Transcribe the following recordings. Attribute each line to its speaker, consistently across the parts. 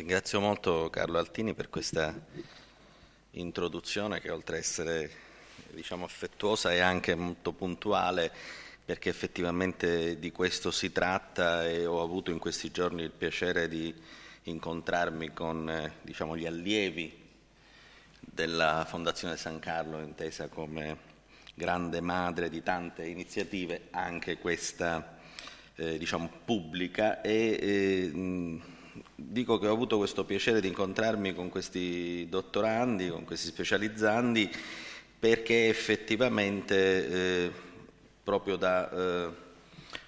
Speaker 1: Ringrazio molto Carlo Altini per questa introduzione che oltre ad essere diciamo, affettuosa è anche molto puntuale perché effettivamente di questo si tratta e ho avuto in questi giorni il piacere di incontrarmi con diciamo, gli allievi della Fondazione San Carlo intesa come grande madre di tante iniziative, anche questa eh, diciamo, pubblica e, eh, dico che ho avuto questo piacere di incontrarmi con questi dottorandi, con questi specializzandi, perché effettivamente eh, proprio da, eh,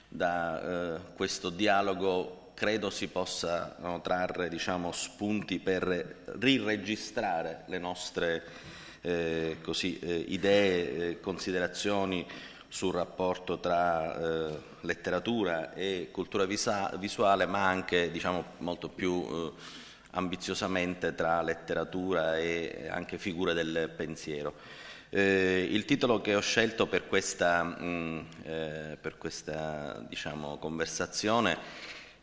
Speaker 1: da eh, questo dialogo credo si possano trarre diciamo, spunti per riregistrare le nostre eh, così, eh, idee, eh, considerazioni, sul rapporto tra eh, letteratura e cultura visuale, ma anche diciamo, molto più eh, ambiziosamente tra letteratura e anche figure del pensiero. Eh, il titolo che ho scelto per questa, mh, mm, eh, per questa diciamo, conversazione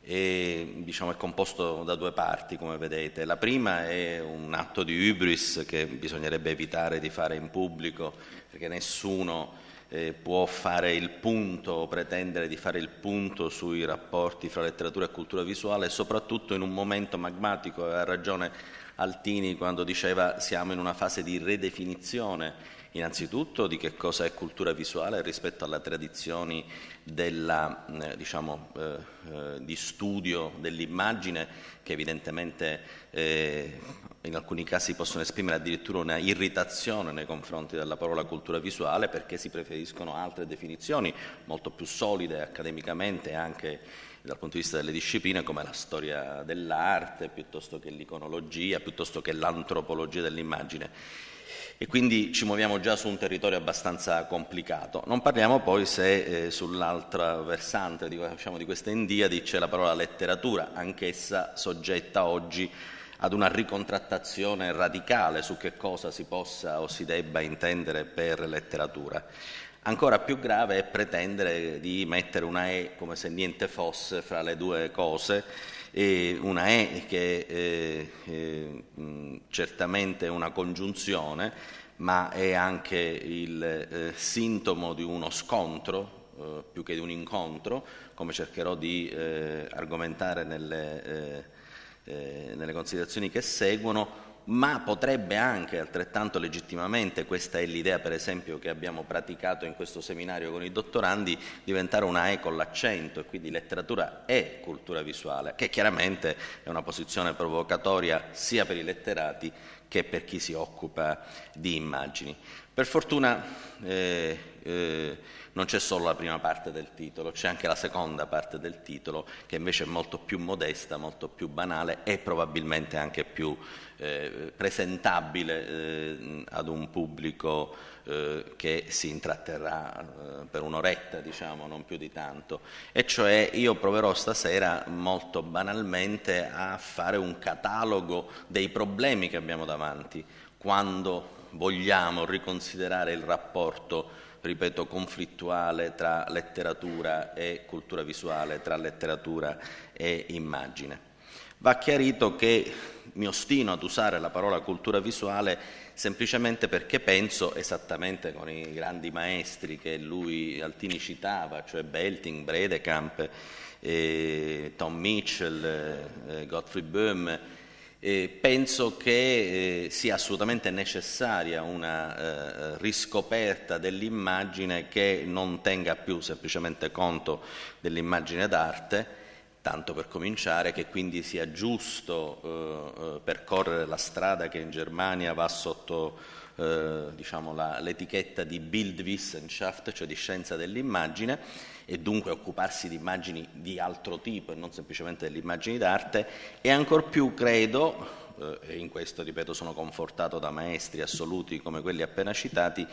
Speaker 1: è, diciamo, è composto da due parti, come vedete. La prima è un atto di hubris che bisognerebbe evitare di fare in pubblico, perché nessuno eh, può fare il punto, pretendere di fare il punto sui rapporti fra letteratura e cultura visuale, soprattutto in un momento magmatico, aveva ragione Altini quando diceva siamo in una fase di redefinizione innanzitutto di che cosa è cultura visuale rispetto alle tradizioni della, mm, eh, diciamo, eh, eh, di studio dell'immagine che evidentemente eh, in alcuni casi possono esprimere addirittura una irritazione nei confronti della parola cultura visuale perché si preferiscono altre definizioni molto più solide accademicamente anche dal punto di vista delle discipline come la storia dell'arte piuttosto che l'iconologia, piuttosto che l'antropologia dell'immagine e quindi ci muoviamo già su un territorio abbastanza complicato. Non parliamo poi se eh, sull'altra versante diciamo, di questa indiadi c'è la parola letteratura, anch'essa soggetta oggi ad una ricontrattazione radicale su che cosa si possa o si debba intendere per letteratura. Ancora più grave è pretendere di mettere una E come se niente fosse fra le due cose e una E che eh, eh, certamente è una congiunzione, ma è anche il eh, sintomo di uno scontro eh, più che di un incontro, come cercherò di eh, argomentare nelle, eh, nelle considerazioni che seguono, ma potrebbe anche altrettanto legittimamente, questa è l'idea per esempio che abbiamo praticato in questo seminario con i dottorandi, diventare una E con l'accento e quindi letteratura e cultura visuale, che chiaramente è una posizione provocatoria sia per i letterati che per chi si occupa di immagini. Per fortuna eh, eh, non c'è solo la prima parte del titolo, c'è anche la seconda parte del titolo che invece è molto più modesta, molto più banale e probabilmente anche più eh, presentabile eh, ad un pubblico eh, che si intratterrà eh, per un'oretta, diciamo, non più di tanto. E cioè io proverò stasera molto banalmente a fare un catalogo dei problemi che abbiamo davanti quando vogliamo riconsiderare il rapporto ripeto, conflittuale tra letteratura e cultura visuale, tra letteratura e immagine. Va chiarito che mi ostino ad usare la parola cultura visuale semplicemente perché penso esattamente con i grandi maestri che lui Altini citava, cioè Belting, Bredekamp, eh, Tom Mitchell, eh, eh Gottfried Böhm, eh, penso che eh, sia assolutamente necessaria una eh, riscoperta dell'immagine che non tenga più semplicemente conto dell'immagine d'arte, tanto per cominciare, che quindi sia giusto eh, eh, percorrere la strada che in Germania va sotto eh, diciamo l'etichetta di Bildwissenschaft, cioè di scienza dell'immagine, e dunque occuparsi di immagini di altro tipo e non semplicemente delle immagini d'arte, e ancor più credo, eh, e in questo ripeto sono confortato da maestri assoluti come quelli appena citati,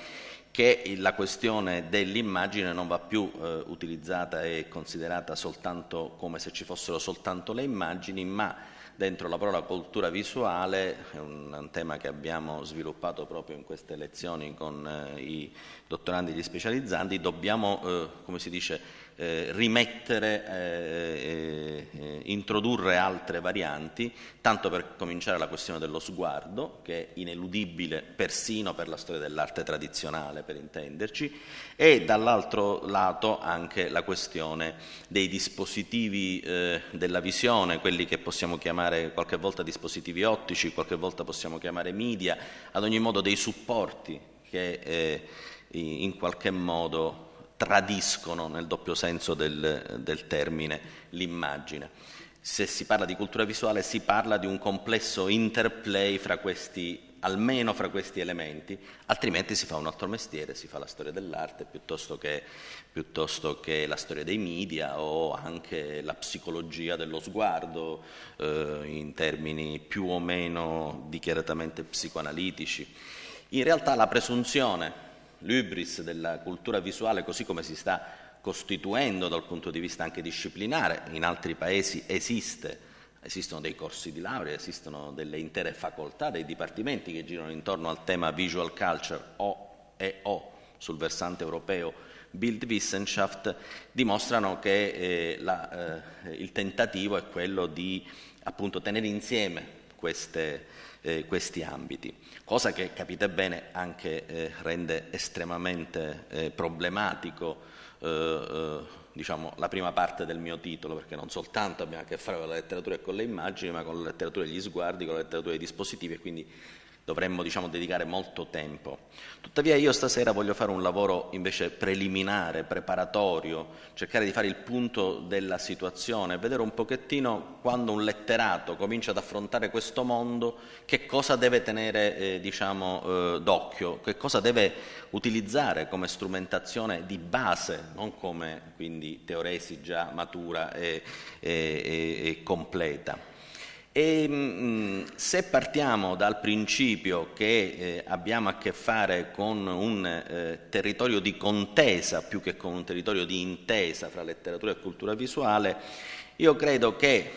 Speaker 1: che la questione dell'immagine non va più eh, utilizzata e considerata soltanto come se ci fossero soltanto le immagini, ma dentro la parola cultura visuale, è un, un tema che abbiamo sviluppato proprio in queste lezioni con eh, i dottorandi e gli specializzanti, dobbiamo, eh, come si dice, eh, rimettere, eh, eh, eh, introdurre altre varianti, tanto per cominciare la questione dello sguardo, che è ineludibile persino per la storia dell'arte tradizionale, per intenderci, e dall'altro lato anche la questione dei dispositivi eh, della visione, quelli che possiamo chiamare qualche volta dispositivi ottici, qualche volta possiamo chiamare media, ad ogni modo dei supporti che eh, in qualche modo tradiscono nel doppio senso del, del termine l'immagine. Se si parla di cultura visuale si parla di un complesso interplay fra questi almeno fra questi elementi, altrimenti si fa un altro mestiere, si fa la storia dell'arte piuttosto che, piuttosto che la storia dei media o anche la psicologia dello sguardo eh, in termini più o meno dichiaratamente psicoanalitici. In realtà la presunzione l'ubris della cultura visuale così come si sta costituendo dal punto di vista anche disciplinare, in altri paesi esiste, esistono dei corsi di laurea, esistono delle intere facoltà, dei dipartimenti che girano intorno al tema visual culture o e o sul versante europeo Bildwissenschaft dimostrano che eh, la, eh, il tentativo è quello di appunto tenere insieme queste eh, questi ambiti, cosa che capite bene anche eh, rende estremamente eh, problematico eh, eh, diciamo, la prima parte del mio titolo, perché non soltanto abbiamo a che fare con la letteratura e con le immagini, ma con la letteratura degli sguardi, con la letteratura dei dispositivi e quindi dovremmo diciamo, dedicare molto tempo. Tuttavia io stasera voglio fare un lavoro invece preliminare, preparatorio, cercare di fare il punto della situazione, vedere un pochettino quando un letterato comincia ad affrontare questo mondo, che cosa deve tenere eh, diciamo, eh, d'occhio, che cosa deve utilizzare come strumentazione di base, non come quindi teoresi già matura e, e, e, e completa. E mm, se partiamo dal principio che eh, abbiamo a che fare con un eh, territorio di contesa più che con un territorio di intesa fra letteratura e cultura visuale, io credo che,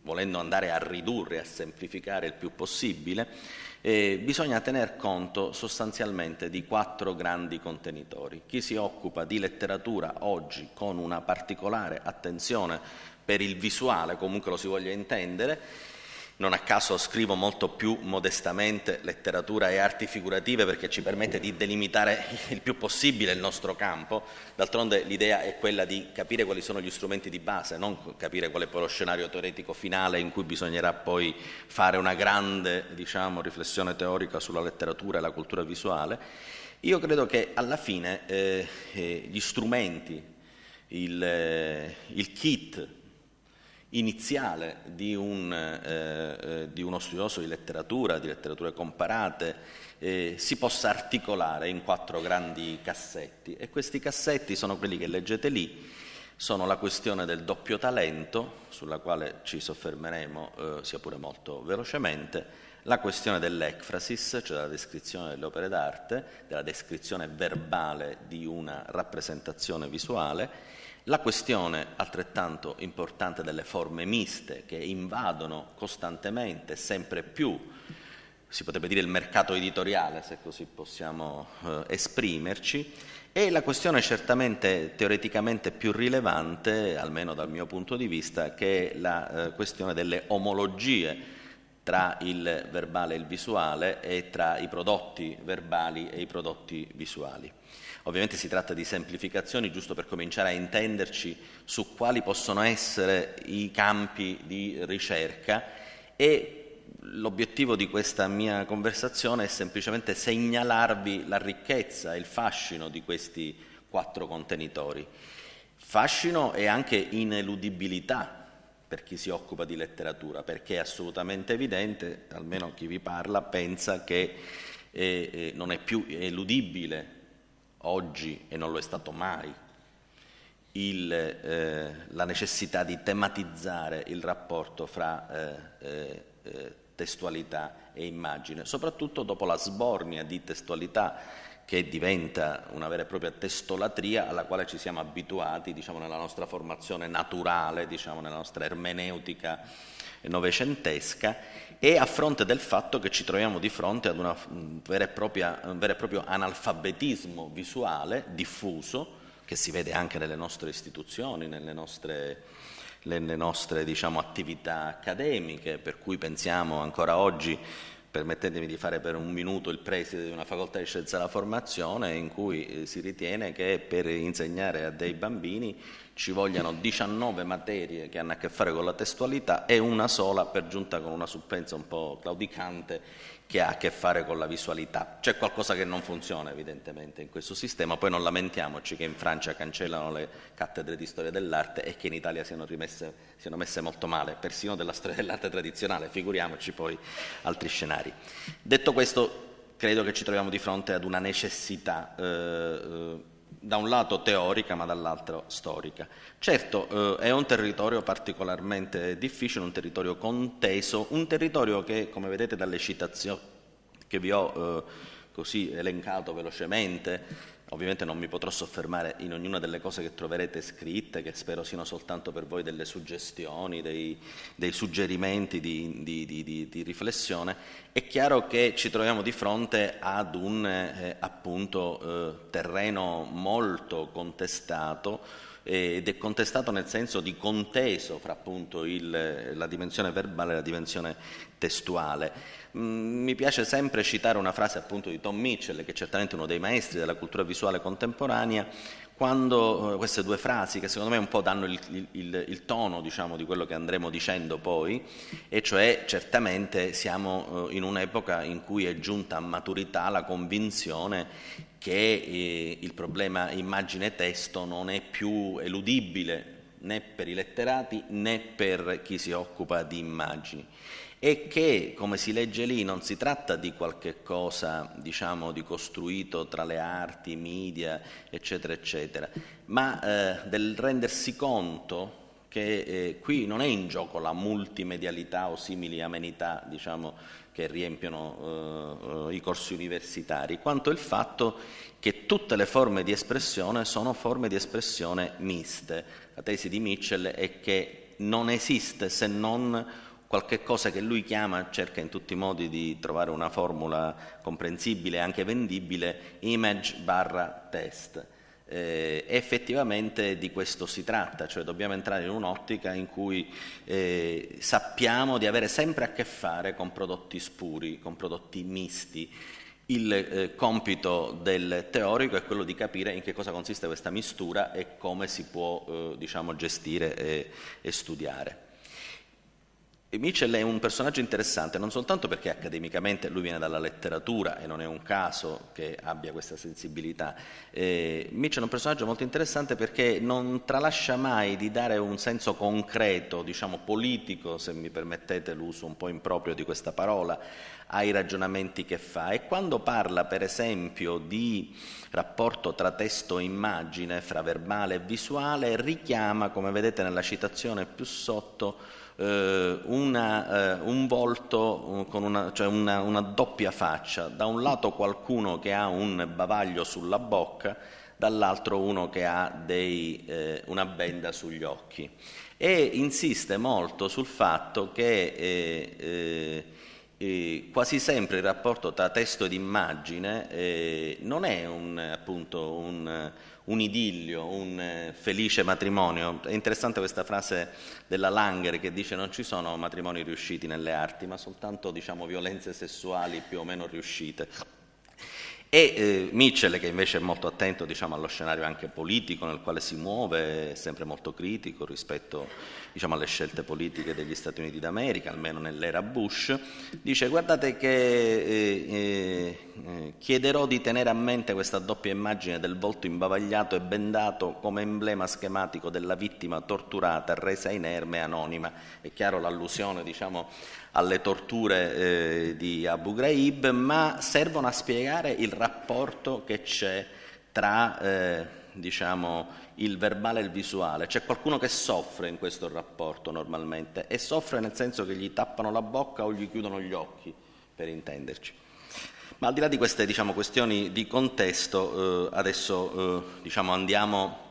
Speaker 1: volendo andare a ridurre, a semplificare il più possibile, eh, bisogna tener conto sostanzialmente di quattro grandi contenitori. Chi si occupa di letteratura oggi con una particolare attenzione per il visuale, comunque lo si voglia intendere. Non a caso scrivo molto più modestamente letteratura e arti figurative perché ci permette di delimitare il più possibile il nostro campo. D'altronde l'idea è quella di capire quali sono gli strumenti di base, non capire qual è poi lo scenario teoretico finale in cui bisognerà poi fare una grande diciamo, riflessione teorica sulla letteratura e la cultura visuale. Io credo che alla fine eh, eh gli strumenti, il, eh, il kit iniziale di, un, eh, eh, di, uno studioso di letteratura, di letterature comparate, eh, si possa articolare in quattro grandi cassetti e questi cassetti sono quelli che leggete lì, sono la questione del doppio talento, sulla quale ci soffermeremo eh, sia pure molto velocemente, la questione dell'ecfrasis, cioè della descrizione delle opere d'arte, della descrizione verbale di una rappresentazione visuale, la questione altrettanto importante delle forme miste che invadono costantemente sempre più si potrebbe dire il mercato editoriale, se così possiamo eh, esprimerci, e la questione certamente teoreticamente più rilevante, almeno dal mio punto di vista, che è la eh, questione delle omologie tra il verbale e il visuale e tra i prodotti verbali e i prodotti visuali. Ovviamente si tratta di semplificazioni giusto per cominciare a intenderci su quali possono essere i campi di ricerca e l'obiettivo di questa mia conversazione è semplicemente segnalarvi la ricchezza e il fascino di questi quattro contenitori. Fascino e anche ineludibilità per chi si occupa di letteratura, perché è assolutamente evidente, almeno chi vi parla pensa che eh, eh non è più eludibile oggi e non lo è stato mai, il, eh, la necessità di tematizzare il rapporto fra eh, eh, eh, testualità e immagine, soprattutto dopo la sbornia di testualità che diventa una vera e propria testolatria alla quale ci siamo abituati diciamo, nella nostra formazione naturale, diciamo, nella nostra ermeneutica novecentesca e a fronte del fatto che ci troviamo di fronte ad una, mm, propria, un vero e proprio analfabetismo visuale diffuso, che si vede anche nelle nostre istituzioni, nelle nostre, nelle nostre diciamo, attività accademiche, per cui pensiamo ancora oggi permettetemi di fare per un minuto il preside di una facoltà di scienza della formazione in cui eh, si ritiene che per insegnare a dei bambini ci vogliano 19 materie che hanno a che fare con la testualità e una sola per giunta con una suppenza un po' claudicante che ha a che fare con la visualità. C'è qualcosa che non funziona evidentemente in questo sistema, poi non lamentiamoci che in Francia cancellano le cattedre di storia dell'arte e che in Italia siano, rimesse, siano messe molto male, persino della storia dell'arte tradizionale, figuriamoci poi altri scenari. Detto questo, credo che ci troviamo di fronte ad una necessità eh, eh da un lato teorica ma dall'altro storica. Certo eh, è un territorio particolarmente difficile, un territorio conteso, un territorio che come vedete dalle citazioni che vi ho eh, così elencato velocemente Ovviamente non mi potrò soffermare in ognuna delle cose che troverete scritte, che spero siano soltanto per voi delle suggestioni, dei, dei suggerimenti di, di, di, di, riflessione. È chiaro che ci troviamo di fronte ad un eh, appunto, eh, terreno molto contestato eh, ed è contestato nel senso di conteso fra appunto, il, la dimensione verbale e la dimensione testuale. Mm, mi piace sempre citare una frase appunto di Tom Mitchell, che è certamente uno dei maestri della cultura visuale contemporanea, quando eh, queste due frasi, che secondo me un po' danno il, il, il tono diciamo, di quello che andremo dicendo poi, e cioè certamente siamo eh, in un'epoca in cui è giunta a maturità la convinzione che eh, il problema immagine-testo non è più eludibile né per i letterati né per chi si occupa di immagini e che, come si legge lì, non si tratta di qualche cosa, diciamo, di costruito tra le arti, i media, eccetera, eccetera, ma eh, del rendersi conto che eh, qui non è in gioco la multimedialità o simili amenità, diciamo, che riempiono eh, eh i corsi universitari, quanto il fatto che tutte le forme di espressione sono forme di espressione miste. La tesi di Mitchell è che non esiste se non qualche cosa che lui chiama, cerca in tutti i modi di trovare una formula comprensibile e anche vendibile, image barra test. Eh, effettivamente di questo si tratta, cioè dobbiamo entrare in un'ottica in cui eh, sappiamo di avere sempre a che fare con prodotti spuri, con prodotti misti. Il eh, compito del teorico è quello di capire in che cosa consiste questa mistura e come si può eh, diciamo, gestire e, e studiare. E Mitchell è un personaggio interessante non soltanto perché accademicamente lui viene dalla letteratura e non è un caso che abbia questa sensibilità. Eh, Mitchell è un personaggio molto interessante perché non tralascia mai di dare un senso concreto, diciamo politico, se mi permettete l'uso un po' improprio di questa parola, ai ragionamenti che fa. E quando parla, per esempio, di rapporto tra testo e immagine, fra verbale e visuale, richiama, come vedete nella citazione più sotto, eh, una, eh, un volto uh, con una, cioè una, una doppia faccia, da un lato qualcuno che ha un bavaglio sulla bocca, dall'altro uno che ha dei, eh, una benda sugli occhi e insiste molto sul fatto che eh, eh, eh quasi sempre il rapporto tra testo ed immagine non è un, appunto un un idillio, un eh, felice matrimonio. È interessante questa frase della Langer che dice non ci sono matrimoni riusciti nelle arti, ma soltanto diciamo, violenze sessuali più o meno riuscite. E eh, Mitchell, che invece è molto attento diciamo, allo scenario anche politico nel quale si muove, è sempre molto critico rispetto diciamo, alle scelte politiche degli Stati Uniti d'America, almeno nell'era Bush, dice guardate che eh, eh, eh chiederò di tenere a mente questa doppia immagine del volto imbavagliato e bendato come emblema schematico della vittima torturata, resa inerme e anonima. È chiaro l'allusione diciamo, alle torture eh, di Abu Ghraib, ma servono a spiegare il rapporto che c'è tra eh, diciamo, il verbale e il visuale. C'è qualcuno che soffre in questo rapporto normalmente e soffre nel senso che gli tappano la bocca o gli chiudono gli occhi, per intenderci. Ma al di là di queste diciamo, questioni di contesto, eh, adesso eh, diciamo, andiamo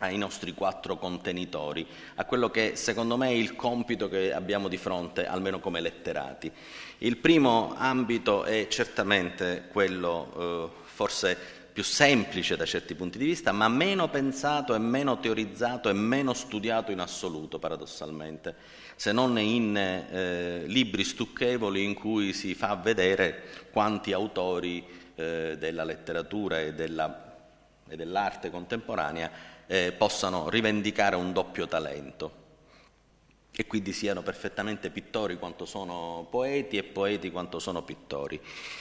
Speaker 1: ai nostri quattro contenitori, a quello che secondo me è il compito che abbiamo di fronte, almeno come letterati. Il primo ambito è certamente quello eh, forse più semplice da certi punti di vista, ma meno pensato e meno teorizzato e meno studiato in assoluto, paradossalmente, se non in eh, libri stucchevoli in cui si fa vedere quanti autori eh, della letteratura e, della, e dell'arte contemporanea eh, possano rivendicare un doppio talento e quindi siano perfettamente pittori quanto sono poeti e poeti quanto sono pittori.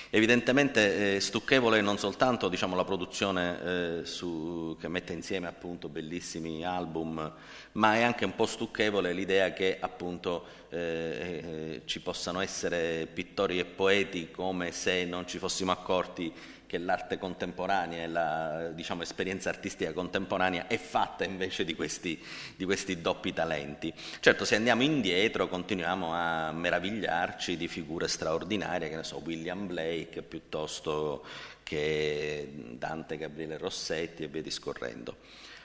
Speaker 1: Evidentemente eh, stucchevole non soltanto diciamo, la produzione eh, su, che mette insieme appunto, bellissimi album, ma è anche un po' stucchevole l'idea che appunto, eh, eh ci possano essere pittori e poeti come se non ci fossimo accorti che l'arte contemporanea e la diciamo, esperienza artistica contemporanea è fatta invece di questi, di questi, doppi talenti. Certo, se andiamo indietro continuiamo a meravigliarci di figure straordinarie, che ne so, William Blake piuttosto che Dante Gabriele Rossetti e via discorrendo.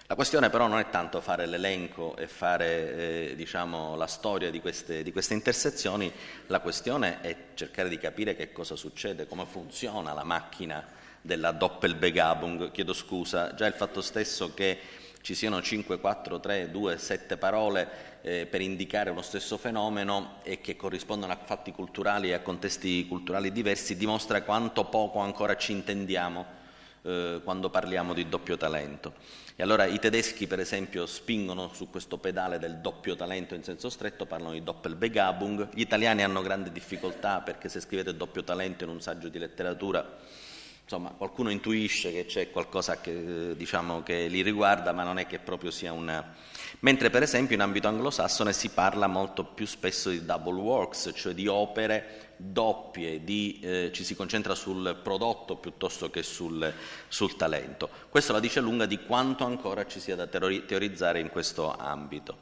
Speaker 1: La questione però non è tanto fare l'elenco e fare eh, diciamo, la storia di queste, di queste, intersezioni, la questione è cercare di capire che cosa succede, come funziona la macchina della Doppelbegabung, chiedo scusa, già il fatto stesso che ci siano 5, 4, 3, 2, 7 parole eh, per indicare uno stesso fenomeno e che corrispondono a fatti culturali e a contesti culturali diversi dimostra quanto poco ancora ci intendiamo eh, quando parliamo di doppio talento. E allora i tedeschi per esempio spingono su questo pedale del doppio talento in senso stretto, parlano di Doppelbegabung, gli italiani hanno grande difficoltà perché se scrivete doppio talento in un saggio di letteratura insomma, qualcuno intuisce che c'è qualcosa che, diciamo, che, li riguarda, ma non è che proprio sia una... Mentre per esempio in ambito anglosassone si parla molto più spesso di double works, cioè di opere doppie, di, eh, ci si concentra sul prodotto piuttosto che sul, sul, talento. Questo la dice lunga di quanto ancora ci sia da teorizzare in questo ambito.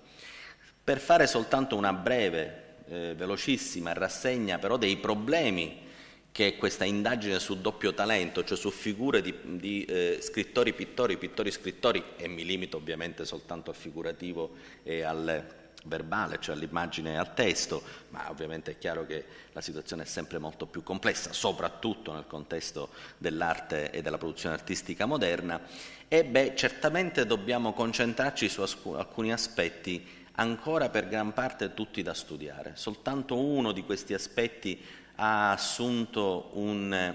Speaker 1: Per fare soltanto una breve, eh, velocissima rassegna però dei problemi che è questa indagine su doppio talento, cioè su figure di, di eh, scrittori, pittori, pittori, scrittori, e mi limito ovviamente soltanto al figurativo e al verbale, cioè all'immagine e al testo, ma ovviamente è chiaro che la situazione è sempre molto più complessa, soprattutto nel contesto dell'arte e della produzione artistica moderna, e beh, certamente dobbiamo concentrarci su alcuni aspetti ancora per gran parte tutti da studiare. Soltanto uno di questi aspetti ha assunto un,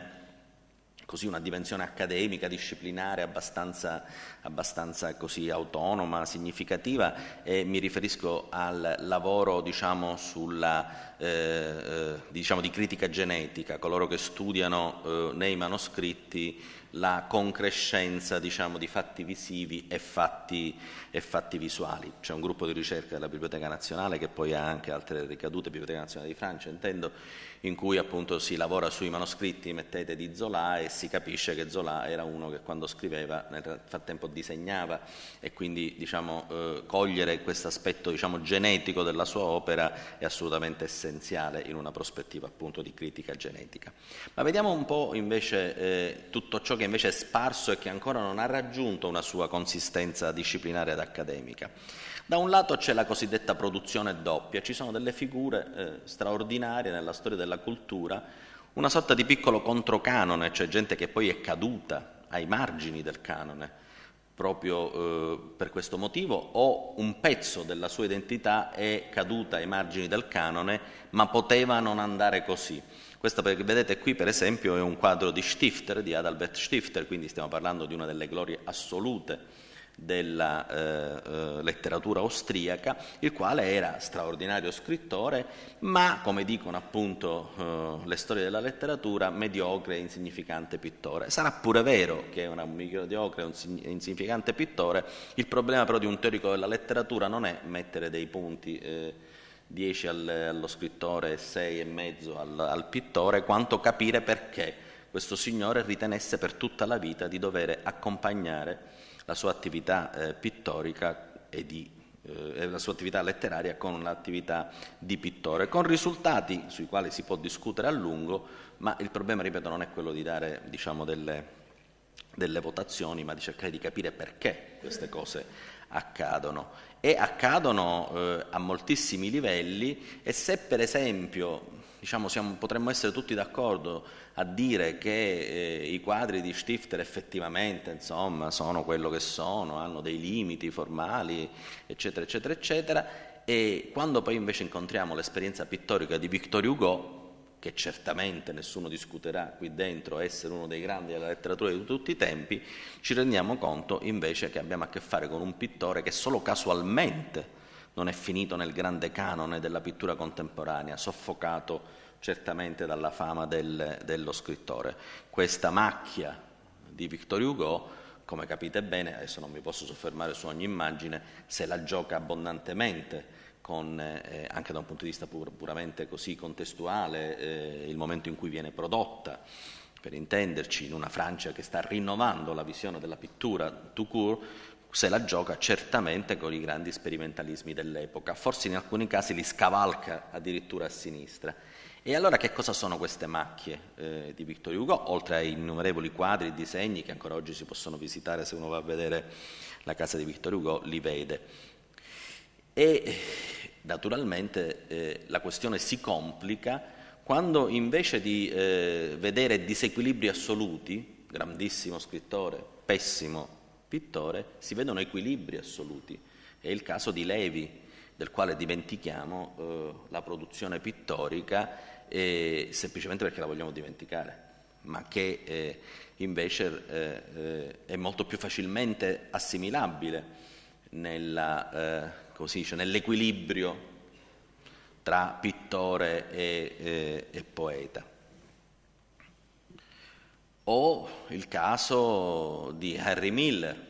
Speaker 1: così, una dimensione accademica, disciplinare abbastanza, abbastanza autonoma, significativa e mi riferisco al lavoro diciamo, sulla, eh, eh, diciamo, di critica genetica, coloro che studiano eh, nei manoscritti la concrescenza diciamo, di fatti visivi e fatti, e fatti visuali. C'è un gruppo di ricerca della Biblioteca Nazionale che poi ha anche altre ricadute, Biblioteca Nazionale di Francia intendo, in cui appunto si lavora sui manoscritti, mettete di Zola e si capisce che Zola era uno che quando scriveva nel frattempo disegnava e quindi diciamo, eh, cogliere questo aspetto diciamo, genetico della sua opera è assolutamente essenziale in una prospettiva appunto di critica genetica. Ma vediamo un po' invece eh, tutto ciò che invece è sparso e che ancora non ha raggiunto una sua consistenza disciplinare ed accademica. Da un lato c'è la cosiddetta produzione doppia, ci sono delle figure eh, straordinarie nella storia della cultura, una sorta di piccolo controcanone, cioè gente che poi è caduta ai margini del canone proprio eh, per questo motivo o un pezzo della sua identità è caduta ai margini del canone ma poteva non andare così. Questo perché vedete qui per esempio è un quadro di Stifter, di Adalbert Stifter, quindi stiamo parlando di una delle glorie assolute della eh, eh, letteratura austriaca, il quale era straordinario scrittore, ma come dicono appunto eh, le storie della letteratura, mediocre e insignificante pittore. Sarà pure vero che è un mediocre e insignificante pittore, il problema però di un teorico della letteratura non è mettere dei punti. Eh, 10 allo scrittore e 6 e mezzo al, al pittore, quanto capire perché questo signore ritenesse per tutta la vita di dover accompagnare la sua attività eh, pittorica e di eh, eh, la sua attività letteraria con l'attività di pittore, con risultati sui quali si può discutere a lungo, ma il problema, ripeto, non è quello di dare diciamo, delle, delle, votazioni, ma di cercare di capire perché queste cose accadono. E accadono eh, a moltissimi livelli e se per esempio diciamo, siamo, potremmo essere tutti d'accordo a dire che eh, i quadri di Stifter effettivamente insomma, sono quello che sono, hanno dei limiti formali, eccetera, eccetera, eccetera, e quando poi invece incontriamo l'esperienza pittorica di Victor Hugo, che certamente nessuno discuterà qui dentro essere uno dei grandi della letteratura di tutti i tempi, ci rendiamo conto invece che abbiamo a che fare con un pittore che solo casualmente non è finito nel grande canone della pittura contemporanea, soffocato certamente dalla fama del, dello scrittore. Questa macchia di Victor Hugo, come capite bene, adesso non mi posso soffermare su ogni immagine, se la gioca abbondantemente. Con, eh, anche da un punto di vista pur, puramente così contestuale, eh, il momento in cui viene prodotta, per intenderci, in una Francia che sta rinnovando la visione della pittura tout court, se la gioca certamente con i grandi sperimentalismi dell'epoca, forse in alcuni casi li scavalca addirittura a sinistra. E allora che cosa sono queste macchie eh, di Victor Hugo, oltre ai innumerevoli quadri e disegni che ancora oggi si possono visitare se uno va a vedere la casa di Victor Hugo, li vede. E naturalmente eh, la questione si complica quando invece di eh, vedere disequilibri assoluti, grandissimo scrittore, pessimo pittore, si vedono equilibri assoluti. È il caso di Levi, del quale dimentichiamo eh, la produzione pittorica eh, semplicemente perché la vogliamo dimenticare, ma che eh, invece eh, eh, è molto più facilmente assimilabile nella, eh, dice, nell'equilibrio tra pittore e, e poeta. O il caso di Harry Miller,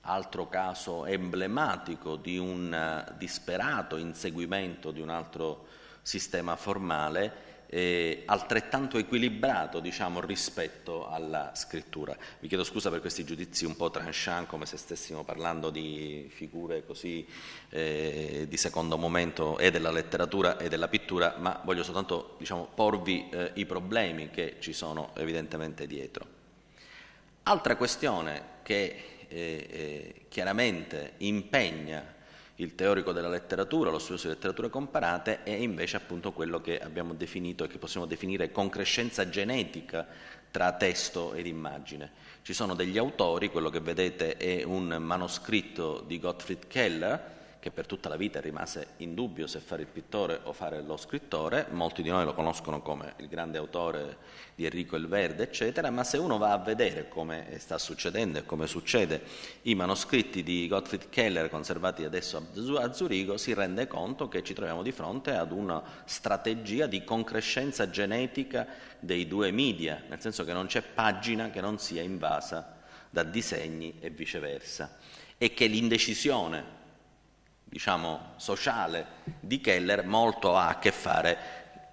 Speaker 1: altro caso emblematico di un disperato inseguimento di un altro sistema formale eh, altrettanto equilibrato diciamo, rispetto alla scrittura. Vi chiedo scusa per questi giudizi un po' tranchant, come se stessimo parlando di figure così eh, di secondo momento e della letteratura e della pittura, ma voglio soltanto diciamo, porvi eh, i problemi che ci sono evidentemente dietro. Altra questione che eh, eh, chiaramente impegna il teorico della letteratura, lo studioso di letterature comparate e invece appunto quello che abbiamo definito e che possiamo definire concrescenza genetica tra testo ed immagine. Ci sono degli autori, quello che vedete è un manoscritto di Gottfried Keller, che per tutta la vita rimase in dubbio se fare il pittore o fare lo scrittore, molti di noi lo conoscono come il grande autore di Enrico il Verde, eccetera, ma se uno va a vedere come sta succedendo e come succede i manoscritti di Gottfried Keller conservati adesso a Zurigo, si rende conto che ci troviamo di fronte ad una strategia di concrescenza genetica dei due media, nel senso che non c'è pagina che non sia invasa da disegni e viceversa e che l'indecisione diciamo, sociale di Keller molto ha a che fare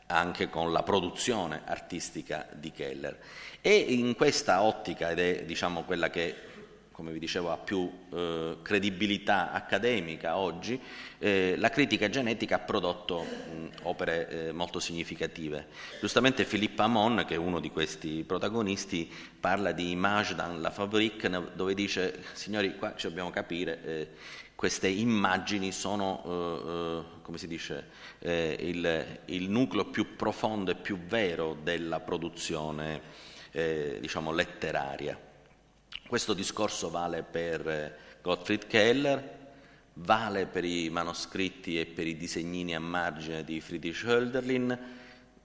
Speaker 1: anche con la produzione artistica di Keller. E in questa ottica, ed è diciamo, quella che come vi dicevo, ha più eh, credibilità accademica oggi, eh, la critica genetica ha prodotto mh, opere eh, molto significative. Giustamente Philippe Amon, che è uno di questi protagonisti, parla di Image dans la Fabrique, dove dice, signori, qua ci dobbiamo capire eh, queste immagini sono, eh, eh, come si dice, eh, il, il, nucleo più profondo e più vero della produzione, eh, diciamo, letteraria. Questo discorso vale per eh, Gottfried Keller, vale per i manoscritti e per i disegnini a margine di Friedrich Hölderlin,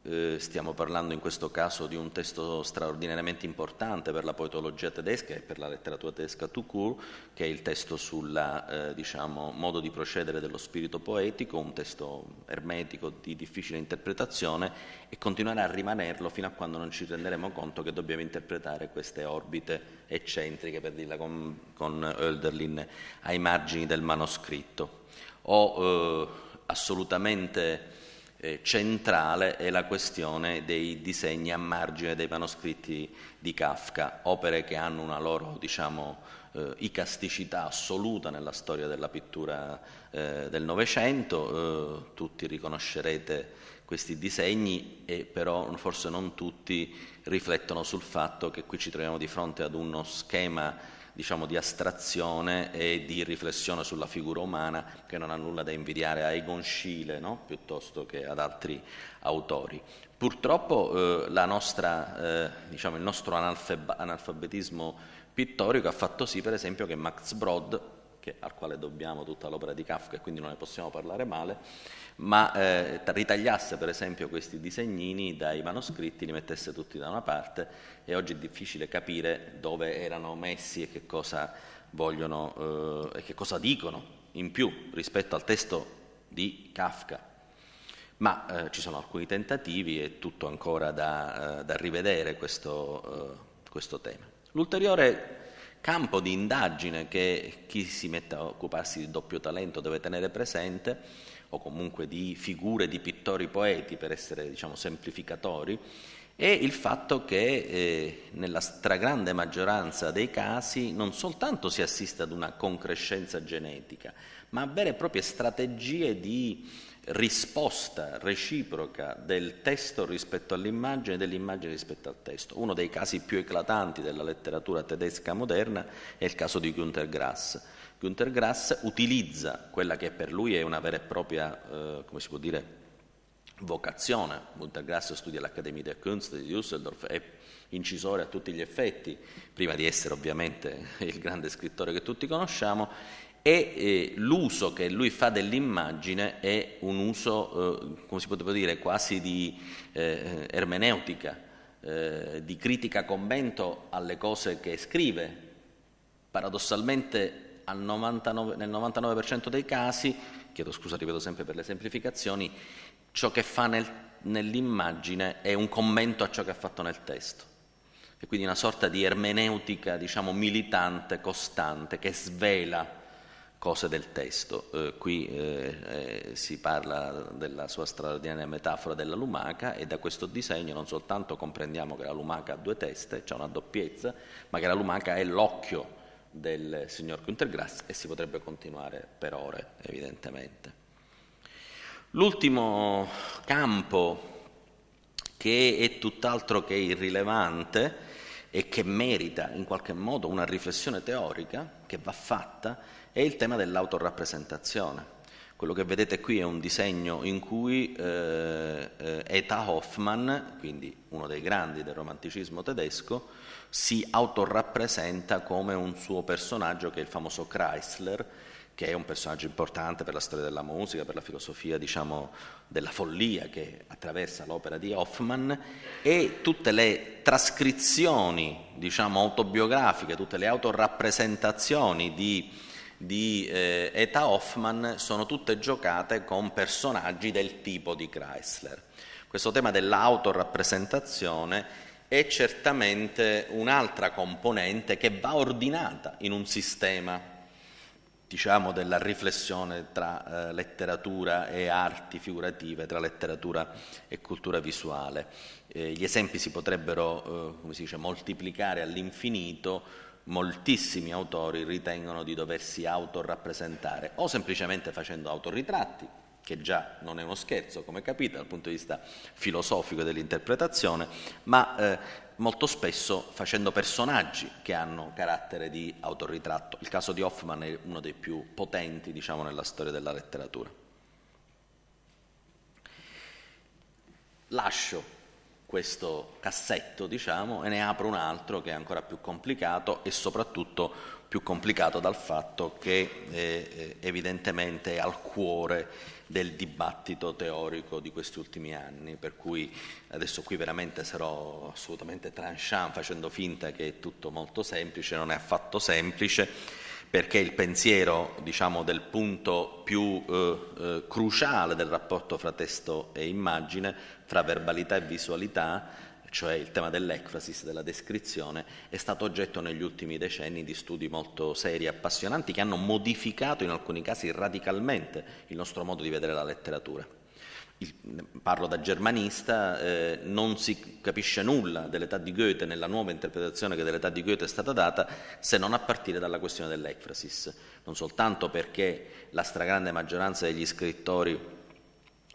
Speaker 1: eh, stiamo parlando in questo caso di un testo straordinariamente importante per la poetologia tedesca e per la letteratura tedesca to cure, che è il testo sul eh, diciamo, modo di procedere dello spirito poetico, un testo ermetico di difficile interpretazione e continuerà a rimanerlo fino a quando non ci renderemo conto che dobbiamo interpretare queste orbite eccentriche, per dirla con, con Oelderlin, ai margini del manoscritto. O eh, assolutamente eh, centrale è la questione dei disegni a margine dei manoscritti di Kafka, opere che hanno una loro diciamo, eh, icasticità assoluta nella storia della pittura eh, del Novecento, eh, tutti riconoscerete questi disegni e però forse non tutti riflettono sul fatto che qui ci troviamo di fronte ad uno schema diciamo, di astrazione e di riflessione sulla figura umana che non ha nulla da invidiare a Egon Schiele no? piuttosto che ad altri autori. Purtroppo eh, nostra, eh, diciamo, il nostro analfabetismo pittorico ha fatto sì per esempio che Max Brod che, al quale dobbiamo tutta l'opera di Kafka e quindi non ne possiamo parlare male, ma eh, ritagliasse per esempio questi disegnini dai manoscritti, li mettesse tutti da una parte e oggi è difficile capire dove erano messi e che cosa vogliono eh, e che cosa dicono in più rispetto al testo di Kafka. Ma eh, ci sono alcuni tentativi e tutto ancora da, eh, da rivedere questo, eh, questo tema. L'ulteriore campo di indagine che chi si mette a occuparsi di doppio talento deve tenere presente, o comunque di figure di pittori poeti, per essere diciamo, semplificatori, è il fatto che eh, nella stragrande maggioranza dei casi non soltanto si assiste ad una concrescenza genetica, ma a vere e proprie strategie di risposta reciproca del testo rispetto all'immagine e dell'immagine rispetto al testo. Uno dei casi più eclatanti della letteratura tedesca moderna è il caso di Günter Grass. Günter Grass utilizza quella che per lui è una vera e propria, eh, come si può dire, vocazione. Günter Grass studia all'Accademia der Kunst di Düsseldorf, è incisore a tutti gli effetti, prima di essere ovviamente il grande scrittore che tutti conosciamo, e eh, l'uso che lui fa dell'immagine è un uso, eh, come si potrebbe dire, quasi di eh, ermeneutica, eh, di critica commento alle cose che scrive. Paradossalmente 99, nel 99% dei casi, chiedo scusa, ripeto sempre per le semplificazioni, ciò che fa nel, nell'immagine è un commento a ciò che ha fatto nel testo e quindi una sorta di ermeneutica, diciamo, militante, costante, che svela cose del testo. Eh, qui eh, eh, si parla della sua straordinaria metafora della lumaca e da questo disegno non soltanto comprendiamo che la lumaca ha due teste, c'è cioè una doppiezza, ma che la lumaca è l'occhio del signor Quintergrass e si potrebbe continuare per ore evidentemente. L'ultimo campo che è tutt'altro che irrilevante e che merita in qualche modo una riflessione teorica che va fatta è il tema dell'autorrappresentazione. Quello che vedete qui è un disegno in cui eh, eh, Eta Hoffmann, quindi uno dei grandi del romanticismo tedesco, si autorrappresenta come un suo personaggio che è il famoso Chrysler, che è un personaggio importante per la storia della musica, per la filosofia diciamo, della follia che attraversa l'opera di Hoffman e tutte le trascrizioni diciamo, autobiografiche, tutte le autorrappresentazioni di di eh, Eta Hoffman sono tutte giocate con personaggi del tipo di Chrysler. Questo tema dell'autorappresentazione è certamente un'altra componente che va ordinata in un sistema diciamo della riflessione tra eh, letteratura e arti figurative, tra letteratura e cultura visuale. Eh, gli esempi si potrebbero, eh, come si dice, moltiplicare all'infinito, moltissimi autori ritengono di doversi autorrappresentare o semplicemente facendo autoritratti che già non è uno scherzo, come capite, dal punto di vista filosofico dell'interpretazione, ma eh, molto spesso facendo personaggi che hanno carattere di autorritratto. Il caso di Hoffman è uno dei più potenti, diciamo, nella storia della letteratura. Lascio questo cassetto, diciamo, e ne apro un altro che è ancora più complicato e soprattutto più complicato dal fatto che eh, eh, evidentemente è al cuore del dibattito teorico di questi ultimi anni, per cui adesso qui veramente sarò assolutamente tranchant facendo finta che è tutto molto semplice, non è affatto semplice perché il pensiero diciamo, del punto più eh, eh, cruciale del rapporto fra testo e immagine, fra verbalità e visualità, cioè il tema dell'ecfasis, della descrizione, è stato oggetto negli ultimi decenni di studi molto seri e appassionanti che hanno modificato in alcuni casi radicalmente il nostro modo di vedere la letteratura il, parlo da germanista, eh, non si capisce nulla dell'età di Goethe nella nuova interpretazione che dell'età di Goethe è stata data se non a partire dalla questione dell'ecfrasis, non soltanto perché la stragrande maggioranza degli scrittori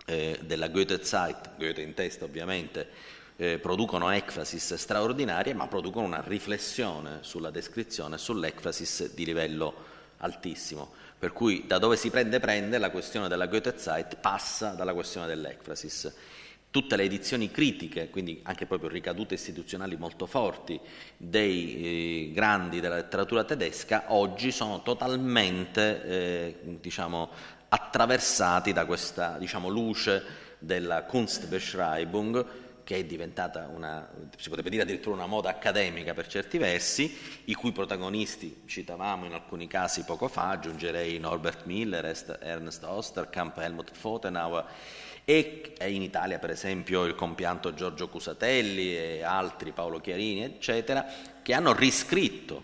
Speaker 1: eh, della Goethe-Zeit, Goethe in testa ovviamente, eh, producono ecfrasis straordinarie, ma producono una riflessione sulla descrizione e sull'ecfrasis di livello altissimo. Per cui da dove si prende prende la questione della Goethe-Zeit passa dalla questione dell'ecfrasis. Tutte le edizioni critiche, quindi anche proprio ricadute istituzionali molto forti dei eh, grandi della letteratura tedesca, oggi sono totalmente eh, diciamo, attraversati da questa diciamo, luce della Kunstbeschreibung, che è diventata una, si potrebbe dire addirittura una moda accademica per certi versi, i cui protagonisti citavamo in alcuni casi poco fa, aggiungerei Norbert Miller, Ernst Osterkamp, Helmut Fotenauer e in Italia per esempio il compianto Giorgio Cusatelli e altri, Paolo Chiarini eccetera, che hanno riscritto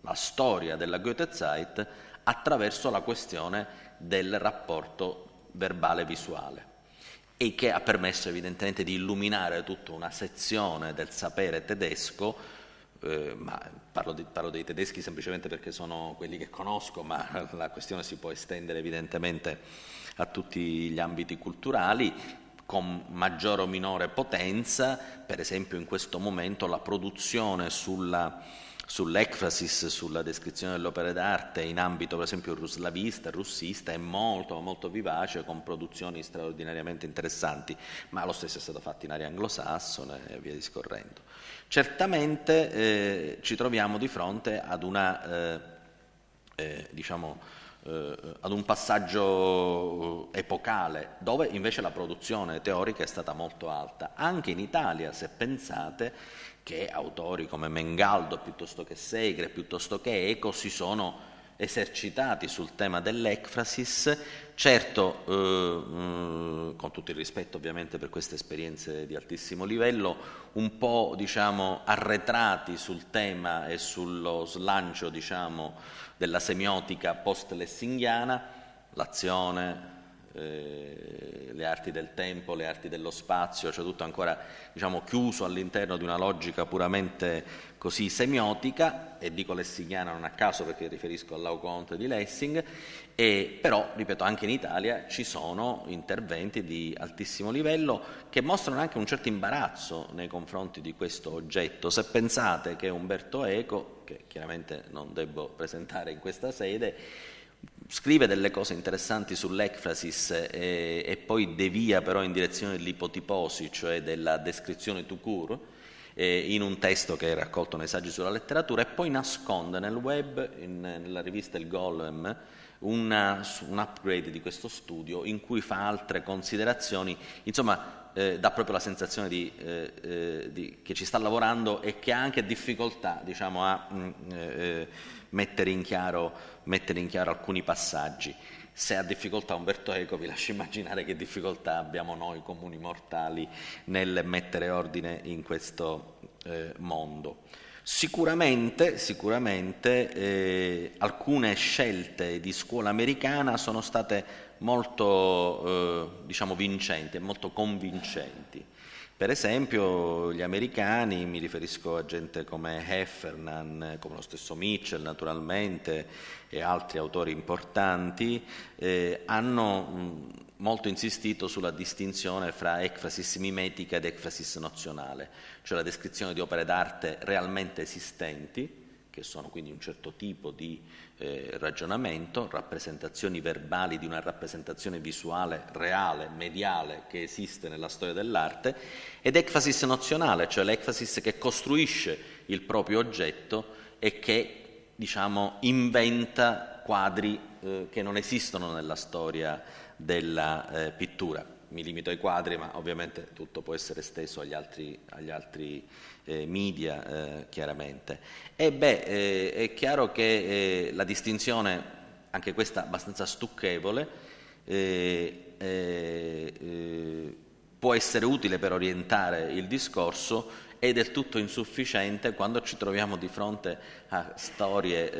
Speaker 1: la storia della Goethe Zeit attraverso la questione del rapporto verbale-visuale e che ha permesso evidentemente di illuminare tutta una sezione del sapere tedesco, eh, ma parlo, di, parlo, dei tedeschi semplicemente perché sono quelli che conosco, ma la questione si può estendere evidentemente a tutti gli ambiti culturali, con maggiore o minore potenza, per esempio in questo momento la produzione sulla sull'ecfrasis, sulla descrizione dell'opera d'arte in ambito per esempio ruslavista, russista, è molto, molto vivace con produzioni straordinariamente interessanti, ma lo stesso è stato fatto in area anglosassone e via discorrendo. Certamente eh, ci troviamo di fronte ad una, eh, eh, diciamo, eh, ad un passaggio epocale dove invece la produzione teorica è stata molto alta. Anche in Italia, se pensate, che autori come Mengaldo piuttosto che Segre, piuttosto che Eco si sono esercitati sul tema dell'ecfrasis, certo eh, mm, con tutto il rispetto ovviamente per queste esperienze di altissimo livello, un po' diciamo, arretrati sul tema e sullo slancio diciamo, della semiotica post-lessinghiana, l'azione, eh, le arti del tempo, le arti dello spazio, cioè tutto ancora diciamo, chiuso all'interno di una logica puramente così semiotica, e dico lessinghiana non a caso perché riferisco all'Auconte di Lessing, e, però, ripeto, anche in Italia ci sono interventi di altissimo livello che mostrano anche un certo imbarazzo nei confronti di questo oggetto. Se pensate che Umberto Eco, che chiaramente non debbo presentare in questa sede, scrive delle cose interessanti sull'ecfrasis e, eh, e, poi devia però in direzione dell'ipotiposi, cioè della descrizione to cure, eh, in un testo che è raccolto nei saggi sulla letteratura e poi nasconde nel web, in, nella rivista Il Golem, una, un upgrade di questo studio in cui fa altre considerazioni, insomma eh, dà proprio la sensazione di, eh, eh di, che ci sta lavorando e che ha anche difficoltà diciamo, a mh, mm, eh, mettere in chiaro mettere in chiaro alcuni passaggi. Se ha difficoltà Umberto Eco, vi lascio immaginare che difficoltà abbiamo noi comuni mortali nel mettere ordine in questo eh, mondo. Sicuramente, sicuramente eh, alcune scelte di scuola americana sono state molto eh, diciamo vincenti e molto convincenti per esempio gli americani, mi riferisco a gente come Heffernan, come lo stesso Mitchell naturalmente e altri autori importanti, eh, hanno mm, molto insistito sulla distinzione fra ecfasis mimetica ed ecfasis nozionale, cioè la descrizione di opere d'arte realmente esistenti che sono quindi un certo tipo di eh, ragionamento, rappresentazioni verbali di una rappresentazione visuale reale, mediale che esiste nella storia dell'arte, ed ecfasis nozionale, cioè l'ecfasis che costruisce il proprio oggetto e che diciamo, inventa quadri eh, che non esistono nella storia della eh, pittura mi limito ai quadri, ma ovviamente tutto può essere esteso agli altri, agli altri eh, media, eh, chiaramente. E beh, eh, è chiaro che eh, la distinzione, anche questa abbastanza stucchevole, eh, eh, può essere utile per orientare il discorso è del tutto insufficiente quando ci troviamo di fronte a storie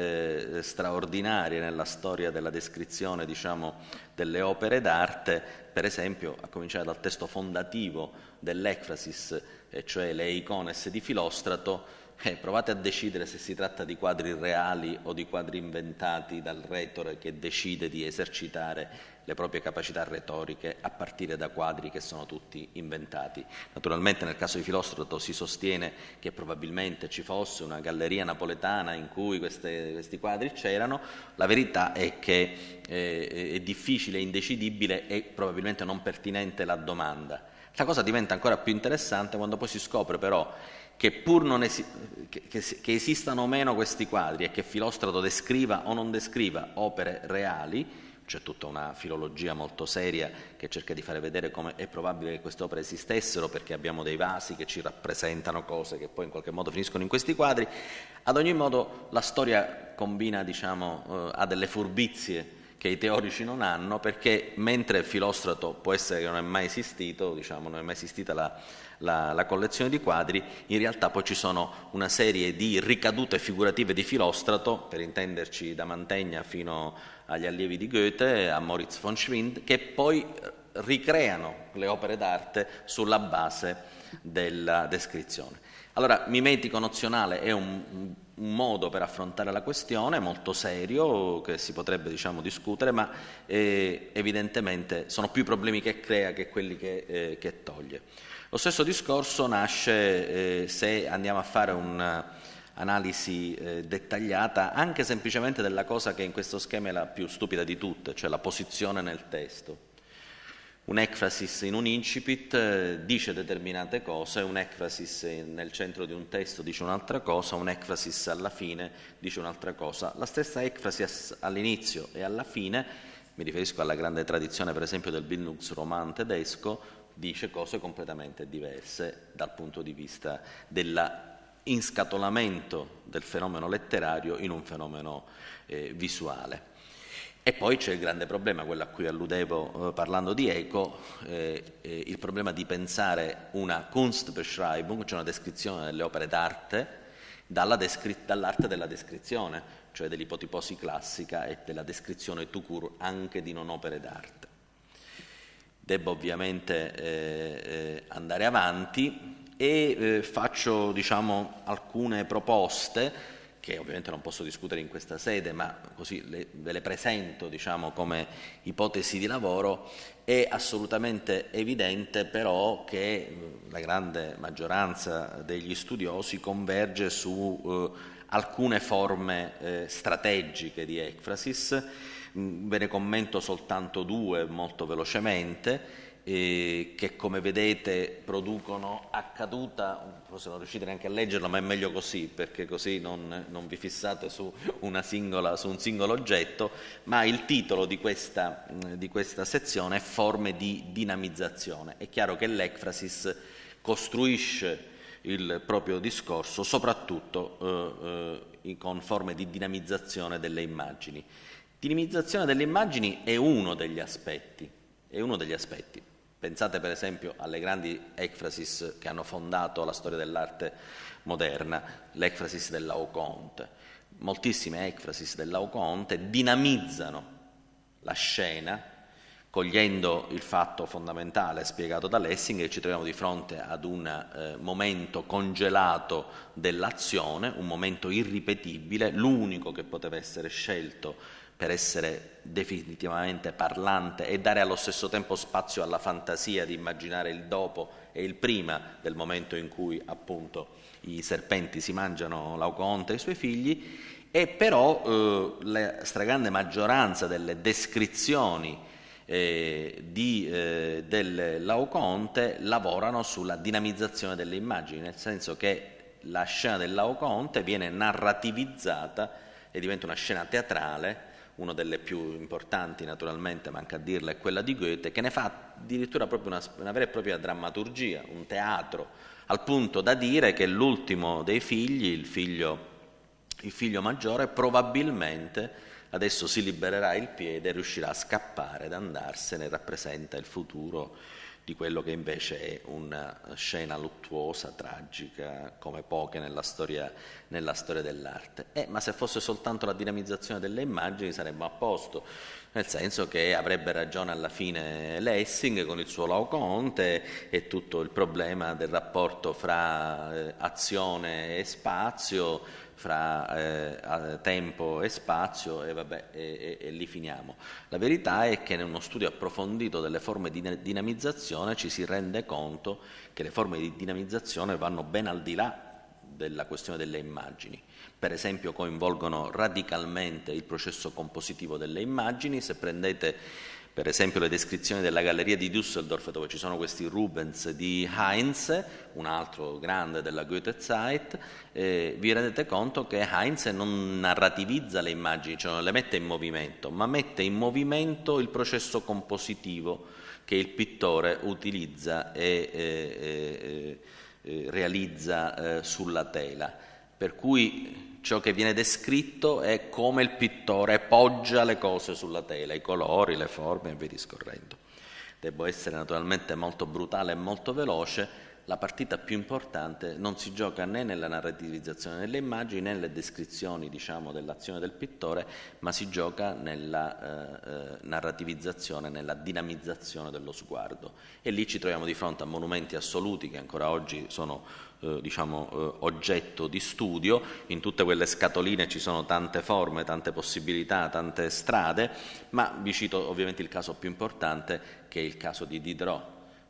Speaker 1: eh, straordinarie nella storia della descrizione diciamo, delle opere d'arte, per esempio a cominciare dal testo fondativo dell'Ecfrasis, eh, cioè le Icones di Filostrato, eh, provate a decidere se si tratta di quadri reali o di quadri inventati dal retore che decide di esercitare le proprie capacità retoriche a partire da quadri che sono tutti inventati. Naturalmente nel caso di Filostrato si sostiene che probabilmente ci fosse una galleria napoletana in cui queste, questi quadri c'erano, la verità è che eh, è difficile, indecidibile e probabilmente non pertinente la domanda. La cosa diventa ancora più interessante quando poi si scopre però che pur esi che, che, che esistano o meno questi quadri e che Filostrato descriva o non descriva opere reali, c'è tutta una filologia molto seria che cerca di fare vedere come è probabile che queste opere esistessero perché abbiamo dei vasi che ci rappresentano cose che poi in qualche modo finiscono in questi quadri. Ad ogni modo la storia combina, diciamo, eh, ha delle furbizie che i teorici non hanno perché mentre Filostrato può essere che non è mai esistito, diciamo, non è mai esistita la la, la, collezione di quadri, in realtà poi ci sono una serie di ricadute figurative di Filostrato, per intenderci da Mantegna fino agli allievi di Goethe, a Moritz von Schwind, che poi eh, ricreano le opere d'arte sulla base della descrizione. Allora, mimetico nozionale è un, un modo per affrontare la questione molto serio che si potrebbe diciamo, discutere, ma eh, evidentemente sono più i problemi che crea che quelli che, eh, che toglie. Lo stesso discorso nasce eh, se andiamo a fare un'analisi eh, eh, dettagliata anche semplicemente della cosa che in questo schema è la più stupida di tutte, cioè la posizione nel testo. Un'ecfrasis in un incipit eh, dice determinate cose, un'ecfrasis nel centro di un testo dice un'altra cosa, un'ecfrasis alla fine dice un'altra cosa. La stessa ecfrasis all'inizio e alla fine, mi riferisco alla grande tradizione per esempio del Bildungs tedesco, dice cose completamente diverse dal punto di vista dell'inscatolamento del fenomeno letterario in un fenomeno eh, visuale. E poi c'è il grande problema, quello a cui alludevo eh, parlando di Eco, eh, eh il problema di pensare una Kunstbeschreibung, cioè una descrizione delle opere d'arte, dalla descri- dall'arte della descrizione, cioè dell'ipotiposi classica e della descrizione tout court anche di non opere d'arte debba ovviamente eh, eh, andare avanti e eh, faccio diciamo, alcune proposte che ovviamente non posso discutere in questa sede, ma così le, ve le presento diciamo, come ipotesi di lavoro, è assolutamente evidente però che eh, la grande maggioranza degli studiosi converge su eh, alcune forme eh, strategiche di Ecfrasis ve ne commento soltanto due molto velocemente. Eh, che come vedete producono a forse non riuscite neanche a leggerlo, ma è meglio così perché così non, non vi fissate su, singola, su, un singolo oggetto, ma il titolo di questa, di questa, sezione è Forme di dinamizzazione. È chiaro che l'ecfrasis costruisce il proprio discorso soprattutto eh, eh, con forme di dinamizzazione delle immagini. Dinamizzazione delle immagini è uno degli aspetti, è uno degli aspetti. Pensate per esempio alle grandi ecfrasis che hanno fondato la storia dell'arte moderna, l'ecfrasis dell'Auconte. Moltissime ecfrasis dell'Auconte dinamizzano la scena, cogliendo il fatto fondamentale spiegato da Lessing che ci troviamo di fronte ad un eh, momento congelato dell'azione, un momento irripetibile, l'unico che poteva essere scelto per essere definitivamente parlante e dare allo stesso tempo spazio alla fantasia di immaginare il dopo e il prima del momento in cui appunto i serpenti si mangiano Laoconte e i suoi figli e però eh, la stragrande maggioranza delle descrizioni eh, di, eh, del Laoconte lavorano sulla dinamizzazione delle immagini, nel senso che la scena del Laoconte viene narrativizzata e diventa una scena teatrale una delle più importanti naturalmente, manca a dirla, è quella di Goethe, che ne fa addirittura proprio una, una vera e propria drammaturgia, un teatro, al punto da dire che l'ultimo dei figli, il figlio, il figlio maggiore, probabilmente adesso si libererà il piede, e riuscirà a scappare, ad andarsene, rappresenta il futuro di quello che invece è una scena luttuosa, tragica, come poche nella storia, nella storia dell'arte. Eh, ma se fosse soltanto la dinamizzazione delle immagini saremmo a posto, nel senso che avrebbe ragione alla fine Lessing con il suo Laoconte e tutto il problema del rapporto fra eh, azione e spazio fra eh, tempo e spazio e, vabbè, e, e, e, lì finiamo. La verità è che in uno studio approfondito delle forme di dinamizzazione ci si rende conto che le forme di dinamizzazione vanno ben al di là della questione delle immagini. Per esempio coinvolgono radicalmente il processo compositivo delle immagini, se prendete per esempio le descrizioni della galleria di Düsseldorf dove ci sono questi Rubens di Heinz, un altro grande della Goethe-Zeit, eh, vi rendete conto che Heinz non narrativizza le immagini, cioè non le mette in movimento, ma mette in movimento il processo compositivo che il pittore utilizza e eh, eh, realizza sulla tela. Per cui ciò che viene descritto è come il pittore poggia le cose sulla tela, i colori, le forme e via discorrendo. Devo essere naturalmente molto brutale e molto veloce, la partita più importante non si gioca né nella narrativizzazione delle immagini né nelle descrizioni diciamo, dell'azione del pittore, ma si gioca nella eh, eh narrativizzazione, nella dinamizzazione dello sguardo. E lì ci troviamo di fronte a monumenti assoluti che ancora oggi sono eh, diciamo, eh, oggetto di studio, in tutte quelle scatoline ci sono tante forme, tante possibilità, tante strade, ma vi cito ovviamente il caso più importante che è il caso di Diderot.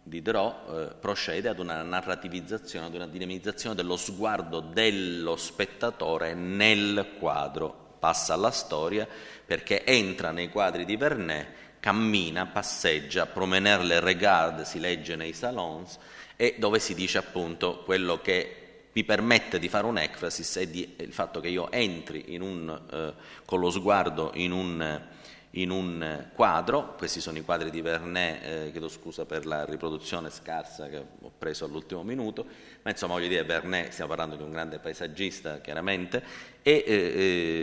Speaker 1: Diderot eh, procede ad una narrativizzazione, ad una dinamizzazione dello sguardo dello spettatore nel quadro, passa alla storia perché entra nei quadri di Vernet cammina, passeggia, promener le regarde si legge nei salons e dove si dice appunto quello che mi permette di fare un'ecfrasis e di, il fatto che io entri un, eh, con lo sguardo in un, in un, eh, quadro, questi sono i quadri di Vernet, eh, chiedo scusa per la riproduzione scarsa che ho preso all'ultimo minuto, ma insomma voglio dire Vernet, stiamo parlando di un grande paesaggista chiaramente, e eh,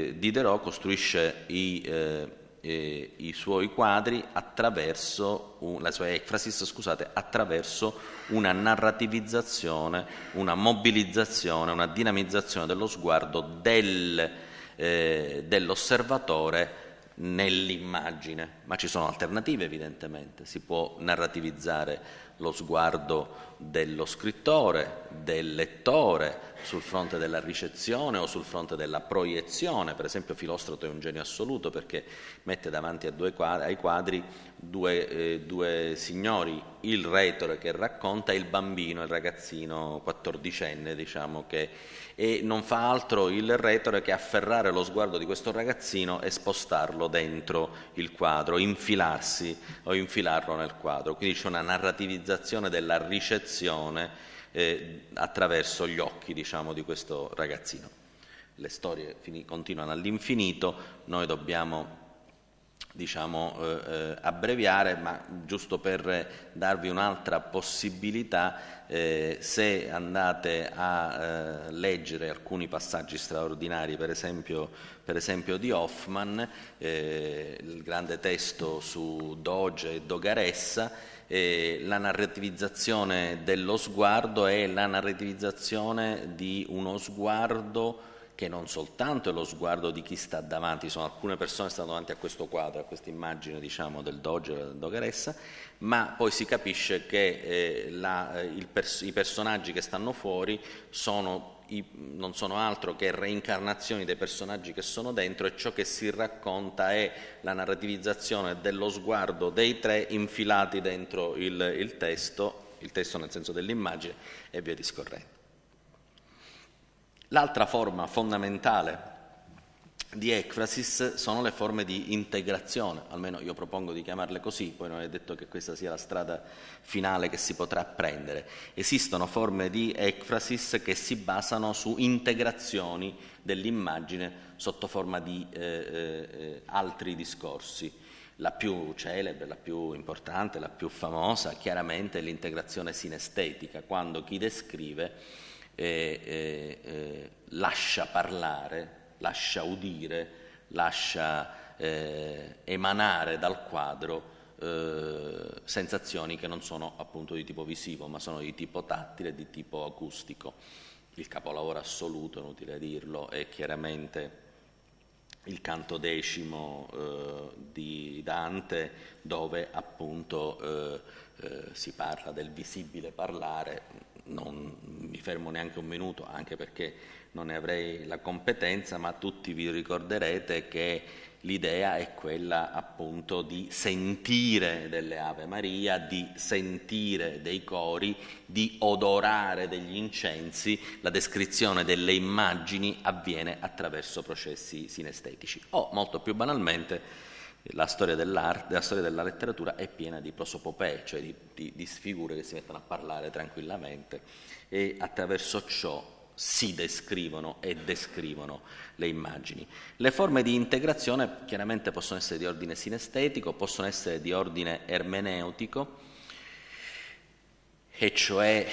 Speaker 1: eh Diderot costruisce i eh, eh, i suoi quadri attraverso, la sua ecfrasis, scusate, attraverso una narrativizzazione, una mobilizzazione, una dinamizzazione dello sguardo del, eh, dell'osservatore nell'immagine, ma ci sono alternative evidentemente, si può narrativizzare lo sguardo dello scrittore, del lettore, sul fronte della ricezione o sul fronte della proiezione. Per esempio Filostrato è un genio assoluto perché mette davanti quadri, ai quadri due, eh, due, signori, il retore che racconta e il bambino, il ragazzino quattordicenne diciamo, che e non fa altro il retore che afferrare lo sguardo di questo ragazzino e spostarlo dentro il quadro, infilarsi o infilarlo nel quadro. Quindi c'è una narrativizzazione della ricezione eh, attraverso gli occhi diciamo, di questo ragazzino. Le storie continuano all'infinito, noi dobbiamo diciamo, eh, eh, abbreviare, ma giusto per darvi un'altra possibilità, eh, se andate a eh, leggere alcuni passaggi straordinari, per esempio, per esempio di Hoffman, eh, il grande testo su Doge e Dogaressa, eh, la narrativizzazione dello sguardo è la narrativizzazione di uno sguardo che non soltanto è lo sguardo di chi sta davanti, sono alcune persone che stanno davanti a questo quadro, a questa immagine diciamo, del Doge e della Dogheressa, ma poi si capisce che eh, la, eh, pers i personaggi che stanno fuori sono i, non sono altro che reincarnazioni dei personaggi che sono dentro e ciò che si racconta è la narrativizzazione dello sguardo dei tre infilati dentro il, il testo, il testo nel senso dell'immagine e via discorrendo. L'altra forma fondamentale di ekphrasis sono le forme di integrazione, almeno io propongo di chiamarle così, poi non è detto che questa sia la strada finale che si potrà prendere. Esistono forme di ekphrasis che si basano su integrazioni dell'immagine sotto forma di eh, eh, altri discorsi. La più celebre, la più importante, la più famosa chiaramente è l'integrazione sinestetica, quando chi descrive eh, eh, lascia parlare, lascia udire, lascia eh, emanare dal quadro eh, sensazioni che non sono appunto di tipo visivo, ma sono di tipo tattile, di tipo acustico. Il capolavoro assoluto, inutile dirlo, è chiaramente il canto decimo eh, di Dante, dove appunto eh, eh, si parla del visibile parlare, non mi fermo neanche un minuto, anche perché non ne avrei la competenza, ma tutti vi ricorderete che l'idea è quella appunto di sentire delle Ave Maria, di sentire dei cori, di odorare degli incensi, la descrizione delle immagini avviene attraverso processi sinestetici o molto più banalmente la storia dell'arte, la storia della letteratura è piena di prosopopee, cioè di, di, di, figure che si mettono a parlare tranquillamente e attraverso ciò si descrivono e descrivono le immagini. Le forme di integrazione chiaramente possono essere di ordine sinestetico, possono essere di ordine ermeneutico, e cioè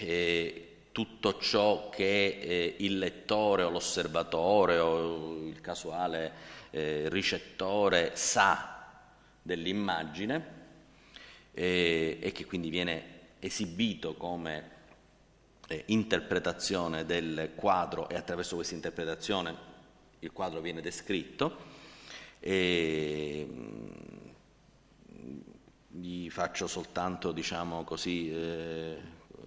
Speaker 1: eh, tutto ciò che eh, il lettore o l'osservatore o il casuale eh, ricettore sa dell'immagine eh, e che quindi viene esibito come eh, interpretazione del quadro e attraverso questa interpretazione il quadro viene descritto. E, vi mm, faccio soltanto, diciamo così, eh,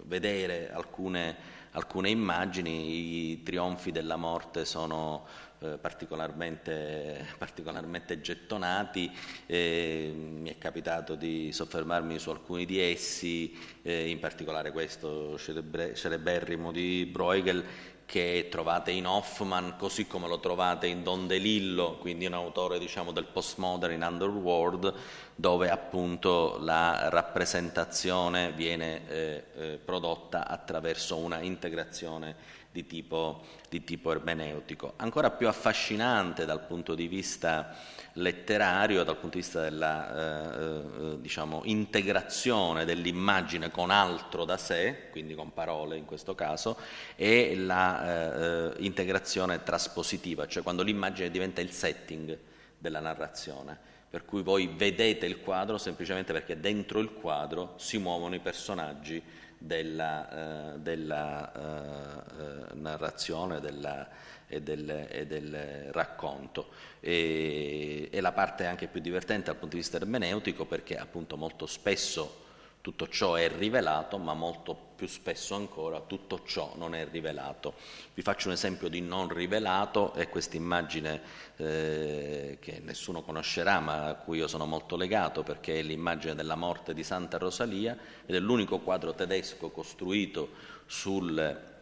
Speaker 1: vedere alcune, alcune immagini, i trionfi della morte sono eh, particolarmente, particolarmente, gettonati, eh, mi è capitato di soffermarmi su alcuni di essi, in particolare questo celeberrimo di Bruegel che trovate in Hoffman così come lo trovate in Don DeLillo, quindi un autore diciamo, del postmodern in Underworld, dove appunto la rappresentazione viene eh, eh, prodotta attraverso una integrazione di tipo, di tipo ermeneutico. Ancora più affascinante dal punto di vista letterario, dal punto di vista della eh, eh, eh diciamo, integrazione dell'immagine con altro da sé, quindi con parole in questo caso, è l'integrazione eh, eh traspositiva, cioè quando l'immagine diventa il setting della narrazione per cui voi vedete il quadro semplicemente perché dentro il quadro si muovono i personaggi della, eh, della eh, eh, narrazione della, e, del, e, del, racconto. E, e la parte anche più divertente dal punto di vista ermeneutico perché appunto molto spesso tutto ciò è rivelato, ma molto più spesso ancora tutto ciò non è rivelato. Vi faccio un esempio di non rivelato, è questa immagine eh, che nessuno conoscerà, ma a cui io sono molto legato, perché è l'immagine della morte di Santa Rosalia ed è l'unico quadro tedesco costruito sul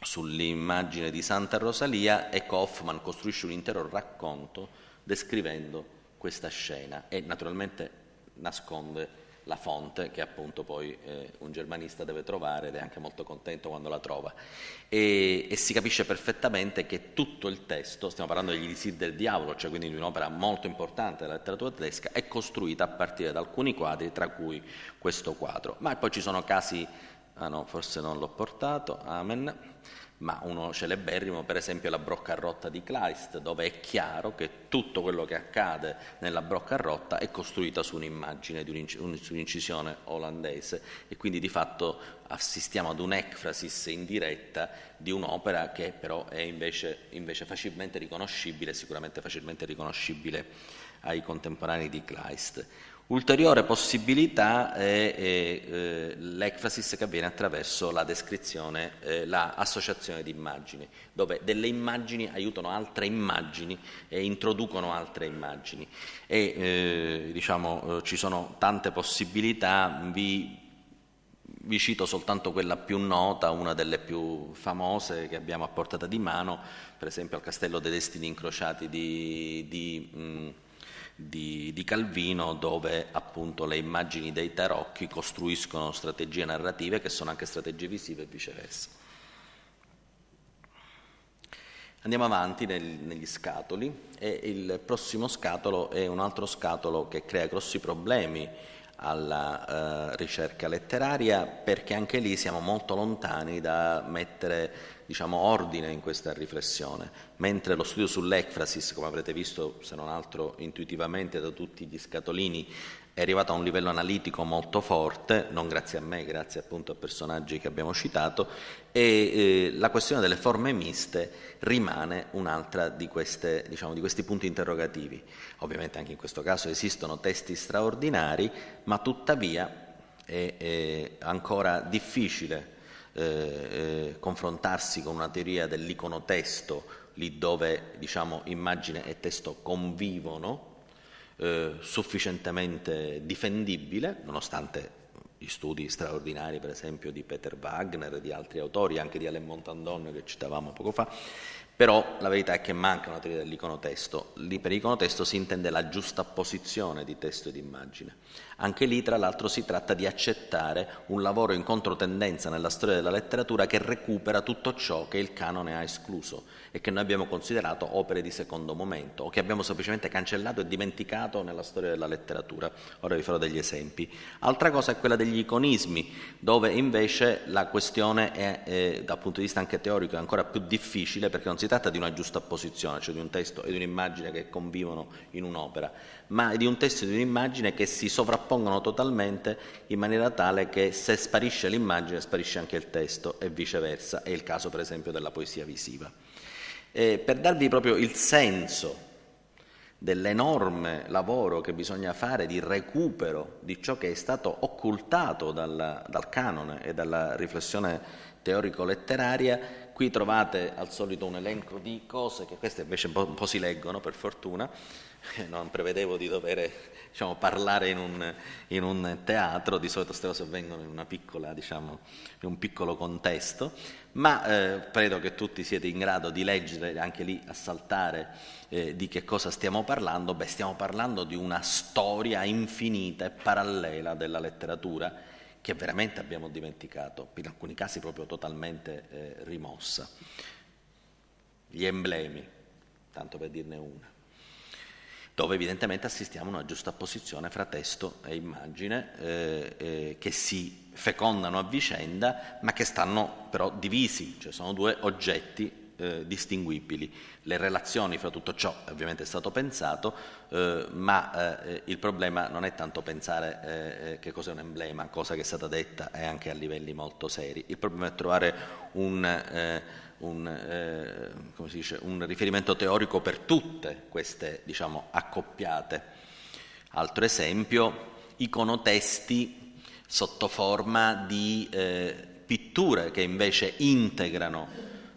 Speaker 1: sull'immagine di Santa Rosalia e Kaufman costruisce un intero racconto descrivendo questa scena e naturalmente nasconde la fonte che appunto poi eh, un germanista deve trovare ed è anche molto contento quando la trova. E, e si capisce perfettamente che tutto il testo, stiamo parlando degli Isid del diavolo, cioè quindi di un'opera molto importante della letteratura tedesca, è costruita a partire da alcuni quadri, tra cui questo quadro. Ma poi ci sono casi Ah no, forse non l'ho portato, amen. Ma uno celeberrimo, per esempio, è la brocca rotta di Kleist, dove è chiaro che tutto quello che accade nella brocca rotta è costruita su un'immagine, su un'incisione olandese e quindi di fatto assistiamo ad un'ecfrasis indiretta di un'opera che però è invece, invece facilmente riconoscibile, sicuramente facilmente riconoscibile ai contemporanei di Kleist. Ulteriore possibilità è, è eh, l'ecfasis che avviene attraverso la descrizione, eh, l'associazione di immagini, dove delle immagini aiutano altre immagini e introducono altre immagini. E, eh, diciamo, eh, ci sono tante possibilità, vi, vi cito soltanto quella più nota, una delle più famose che abbiamo a portata di mano, per esempio al Castello dei Destini Incrociati di... di mh, di, di, Calvino dove appunto le immagini dei tarocchi costruiscono strategie narrative che sono anche strategie visive e viceversa. Andiamo avanti nel, negli scatoli e il prossimo scatolo è un altro scatolo che crea grossi problemi alla eh, ricerca letteraria perché anche lì siamo molto lontani da mettere diciamo, ordine in questa riflessione, mentre lo studio sull'ecfrasis, come avrete visto se non altro intuitivamente da tutti gli scatolini, è arrivato a un livello analitico molto forte, non grazie a me, grazie appunto a personaggi che abbiamo citato, e eh, la questione delle forme miste rimane un'altra di, queste, diciamo, di questi punti interrogativi. Ovviamente anche in questo caso esistono testi straordinari, ma tuttavia è, è ancora difficile eh, eh, confrontarsi con una teoria dell'iconotesto, lì dove diciamo, immagine e testo convivono, eh, sufficientemente difendibile, nonostante gli studi straordinari, per esempio, di Peter Wagner, e di altri autori, anche di Alain Montandon che citavamo poco fa, però la verità è che manca una teoria dell'iconotesto. Lì per iconotesto si intende la giusta posizione di testo e di immagine. Anche lì, tra l'altro, si tratta di accettare un lavoro in controtendenza nella storia della letteratura che recupera tutto ciò che il canone ha escluso e che noi abbiamo considerato opere di secondo momento o che abbiamo semplicemente cancellato e dimenticato nella storia della letteratura. Ora vi farò degli esempi. Altra cosa è quella degli iconismi, dove invece la questione è, eh, dal punto di vista anche teorico, è ancora più difficile perché non si tratta di una giusta posizione, cioè di un testo e di un'immagine che convivono in un'opera, ma di un testo e di un'immagine che si sovrappongono totalmente in maniera tale che se sparisce l'immagine sparisce anche il testo e viceversa. È il caso per esempio della poesia visiva eh, per darvi proprio il senso dell'enorme lavoro che bisogna fare di recupero di ciò che è stato occultato dalla, dal canone e dalla riflessione teorico-letteraria, qui trovate al solito un elenco di cose che queste invece un po', un po si leggono per fortuna, non prevedevo di dover diciamo, parlare in un, in un, teatro, di solito queste cose avvengono in, piccola, diciamo, in un piccolo contesto, ma eh, credo che tutti siete in grado di leggere, anche lì assaltare eh, di che cosa stiamo parlando, beh stiamo parlando di una storia infinita e parallela della letteratura che veramente abbiamo dimenticato, in alcuni casi proprio totalmente eh, rimossa. Gli emblemi, tanto per dirne una, dove evidentemente assistiamo a una giusta posizione fra testo e immagine eh, eh, che si fecondano a vicenda ma che stanno però divisi, cioè sono due oggetti eh, distinguibili. Le relazioni fra tutto ciò ovviamente è stato pensato, eh, ma eh, il problema non è tanto pensare eh, eh, che cos'è un emblema, cosa che è stata detta e anche a livelli molto seri. Il problema è trovare un eh, un, eh, dice, un riferimento teorico per tutte queste diciamo, accoppiate. Altro esempio, iconotesti sotto forma di eh, pitture che invece integrano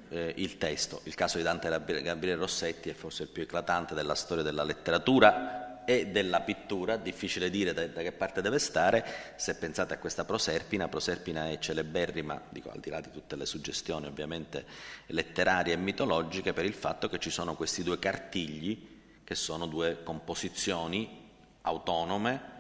Speaker 1: eh, il testo. Il caso di Dante Gabriele Rossetti è forse il più eclatante della storia della letteratura, e della pittura, difficile dire da, da, che parte deve stare, se pensate a questa Proserpina, Proserpina è celeberrima, dico al di là di tutte le suggestioni ovviamente letterarie e mitologiche, per il fatto che ci sono questi due cartigli, che sono due composizioni autonome,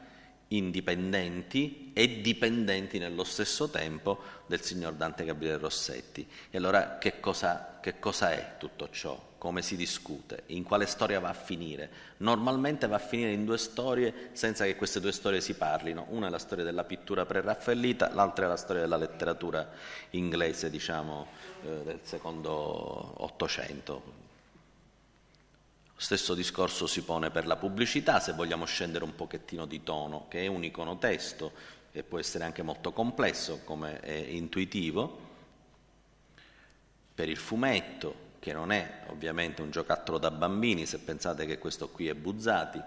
Speaker 1: indipendenti e dipendenti nello stesso tempo del signor Dante Gabriele Rossetti. E allora che cosa, che cosa è tutto ciò? come si discute, in quale storia va a finire. Normalmente va a finire in due storie senza che queste due storie si parlino. Una è la storia della pittura pre preraffaellita, l'altra è la storia della letteratura inglese, diciamo, eh, del secondo Ottocento. Lo stesso discorso si pone per la pubblicità, se vogliamo scendere un pochettino di tono, che è un iconotesto e può essere anche molto complesso come è intuitivo, per il fumetto, che non è ovviamente un giocattolo da bambini, se pensate che questo qui è Buzzati,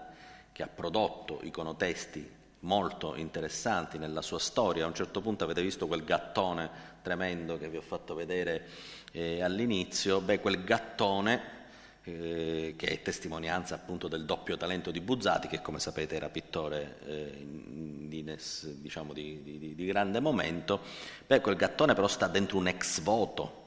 Speaker 1: che ha prodotto iconotesti molto interessanti nella sua storia. A un certo punto avete visto quel gattone tremendo che vi ho fatto vedere eh, all'inizio. Beh, quel gattone eh, che è testimonianza appunto del doppio talento di Buzzati, che come sapete era pittore eh, di, diciamo, di, di, di grande momento. Beh, quel gattone però sta dentro un ex voto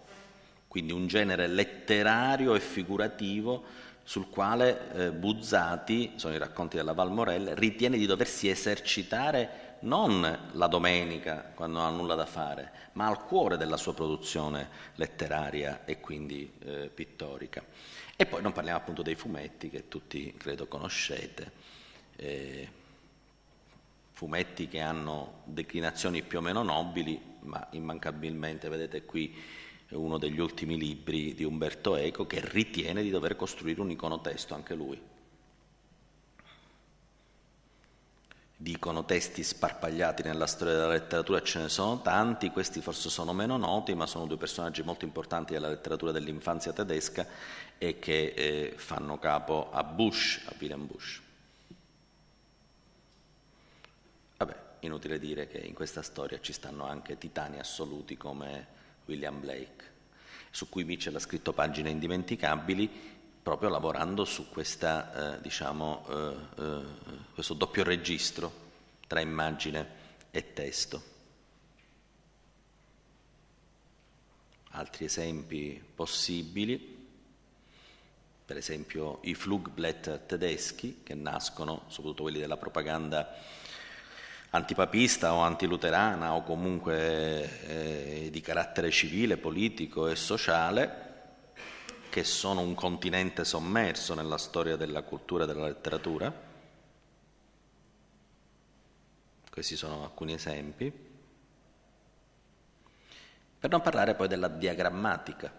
Speaker 1: quindi un genere letterario e figurativo sul quale eh, Buzzati, sono i racconti della Valmorel, ritiene di doversi esercitare non la domenica, quando non ha nulla da fare, ma al cuore della sua produzione letteraria e quindi eh, pittorica. E poi non parliamo appunto dei fumetti che tutti credo conoscete, eh, fumetti che hanno declinazioni più o meno nobili, ma immancabilmente vedete qui è uno degli ultimi libri di Umberto Eco, che ritiene di dover costruire un iconotesto anche lui. Di iconotesti sparpagliati nella storia della letteratura ce ne sono tanti, questi forse sono meno noti, ma sono due personaggi molto importanti della letteratura dell'infanzia tedesca e che eh, fanno capo a Bush, a Wilhelm Bush. Vabbè, inutile dire che in questa storia ci stanno anche titani assoluti come William Blake, su cui Mitchell ha scritto pagine indimenticabili proprio lavorando su questa, eh, diciamo, eh, eh, questo doppio registro tra immagine e testo. Altri esempi possibili, per esempio i flugblätter tedeschi che nascono, soprattutto quelli della propaganda antipapista o antiluterana o comunque eh, di carattere civile, politico e sociale, che sono un continente sommerso nella storia della cultura e della letteratura. Questi sono alcuni esempi. Per non parlare poi della diagrammatica,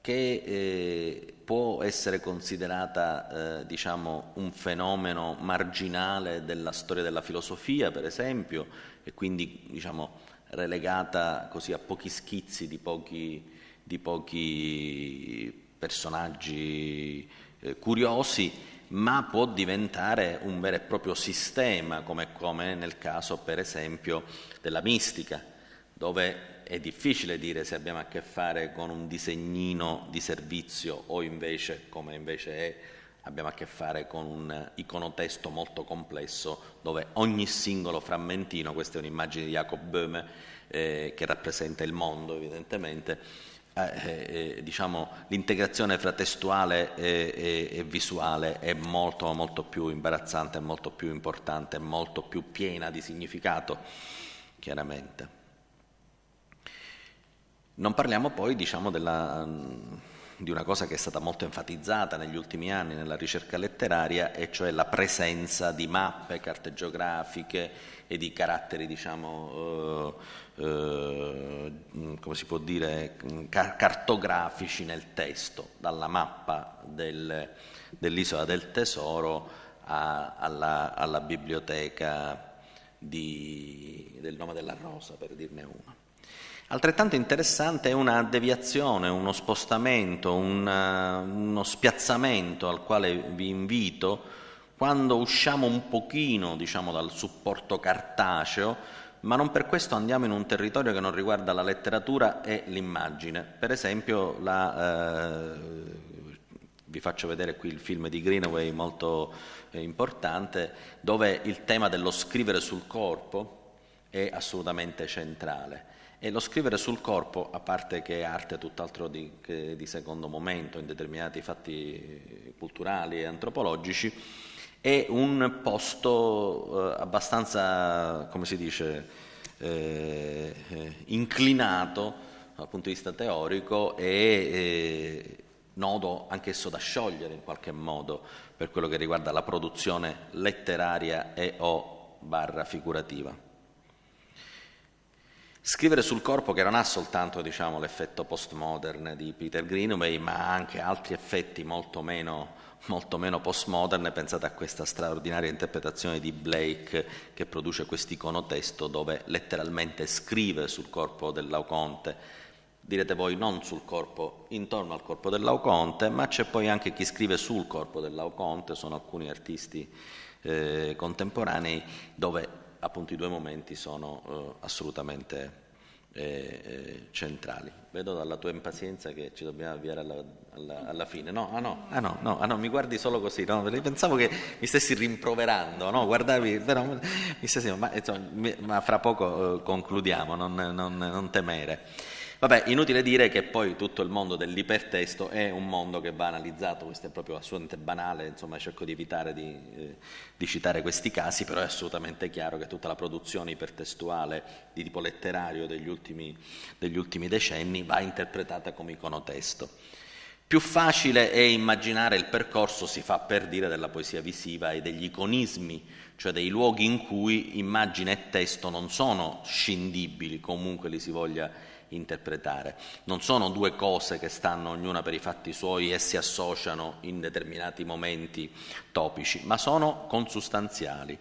Speaker 1: che eh, può essere considerata eh, diciamo, un fenomeno marginale della storia della filosofia, per esempio, e quindi diciamo, relegata così a pochi schizzi di pochi, di pochi personaggi eh, curiosi, ma può diventare un vero e proprio sistema, come, come nel caso per esempio della mistica, dove è difficile dire se abbiamo a che fare con un disegnino di servizio o invece, come invece è, abbiamo a che fare con un iconotesto molto complesso dove ogni singolo frammentino, questa è un'immagine di Jacob Böhme eh, che rappresenta il mondo evidentemente, eh, eh, eh diciamo, l'integrazione fra testuale e, e, e, visuale è molto, molto più imbarazzante, molto più importante, molto più piena di significato, chiaramente. Non parliamo poi diciamo, della, di una cosa che è stata molto enfatizzata negli ultimi anni nella ricerca letteraria, e cioè la presenza di mappe, carte geografiche e di caratteri, diciamo, eh, eh, come si può dire, cartografici nel testo, dalla mappa del, dell'isola del tesoro a, alla, alla, biblioteca di, del nome della rosa, per dirne una. Altrettanto interessante è una deviazione, uno spostamento, una, eh, uno spiazzamento al quale vi invito quando usciamo un pochino diciamo, dal supporto cartaceo, ma non per questo andiamo in un territorio che non riguarda la letteratura e l'immagine. Per esempio, la, eh, vi faccio vedere qui il film di Greenaway molto eh, importante, dove il tema dello scrivere sul corpo è assolutamente centrale e lo scrivere sul corpo, a parte che è arte tutt'altro di, di, secondo momento in determinati fatti eh, culturali e antropologici, è un posto eh, abbastanza, come si dice, eh, eh inclinato dal punto di vista teorico e eh, nodo anch'esso da sciogliere in qualche modo per quello che riguarda la produzione letteraria e o barra figurativa. Scrivere sul corpo che non ha soltanto diciamo, l'effetto postmodern di Peter Greenway, ma anche altri effetti molto meno, molto meno postmodern, pensate a questa straordinaria interpretazione di Blake che produce quest'iconotesto dove letteralmente scrive sul corpo del Lauconte, direte voi non sul corpo, intorno al corpo del Lauconte, ma c'è poi anche chi scrive sul corpo del Lauconte, sono alcuni artisti eh, contemporanei dove appunto i due momenti sono eh, assolutamente eh, eh, centrali. Vedo dalla tua impazienza che ci dobbiamo avviare alla, alla, alla fine. No, ah no, ah no, no, ah no, mi guardi solo così, no? pensavo che mi stessi rimproverando, no? Guardavi, però mi stessi, ma, insomma, mi, ma fra poco eh, concludiamo, non, non, non temere. Vabbè, inutile dire che poi tutto il mondo dell'ipertesto è un mondo che va analizzato, questo è proprio assolutamente banale, insomma cerco di evitare di, eh, di citare questi casi, però è assolutamente chiaro che tutta la produzione ipertestuale di tipo letterario degli ultimi, degli ultimi decenni va interpretata come iconotesto. Più facile è immaginare il percorso, si fa per dire, della poesia visiva e degli iconismi, cioè dei luoghi in cui immagine e testo non sono scindibili, comunque li si voglia interpretare. Non sono due cose che stanno ognuna per i fatti suoi e si associano in determinati momenti topici, ma sono consustanziali.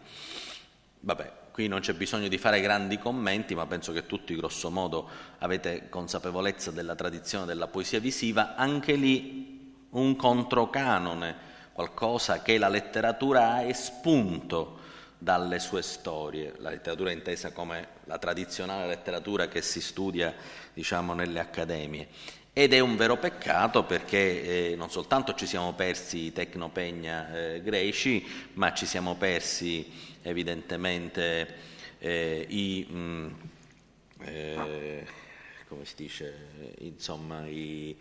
Speaker 1: Vabbè, qui non c'è bisogno di fare grandi commenti, ma penso che tutti grosso modo avete consapevolezza della tradizione della poesia visiva, anche lì un controcanone, qualcosa che la letteratura ha espunto dalle sue storie, la letteratura intesa come la tradizionale letteratura che si studia diciamo, nelle accademie. Ed è un vero peccato perché eh, non soltanto ci siamo persi i tecnopegna eh, greci, ma ci siamo persi evidentemente eh, i... Mh, mm, eh, come si dice, insomma, i,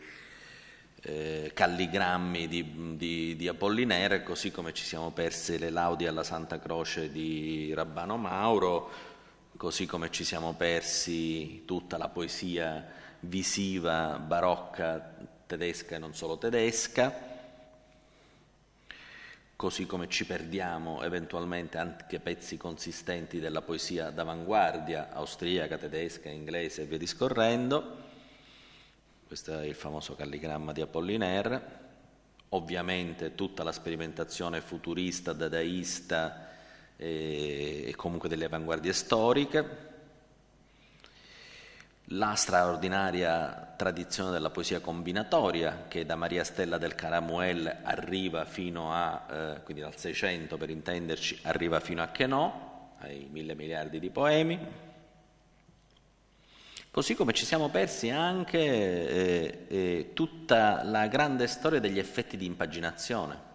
Speaker 1: eh, calligrammi di, di, di, Apollinare, così come ci siamo persi le laudi alla Santa Croce di Rabbano Mauro, così come ci siamo persi tutta la poesia visiva barocca tedesca e non solo tedesca così come ci perdiamo eventualmente anche pezzi consistenti della poesia d'avanguardia austriaca, tedesca, inglese e via discorrendo. Questo è il famoso calligramma di Apollinaire. Ovviamente tutta la sperimentazione futurista, dadaista eh, e comunque delle avanguardie storiche. La straordinaria tradizione della poesia combinatoria che da Maria Stella del Caramuel arriva fino a, eh, quindi dal 600 per intenderci, arriva fino a Chenò, ai mille miliardi di poemi. Così come ci siamo persi anche eh, eh, tutta la grande storia degli effetti di impaginazione.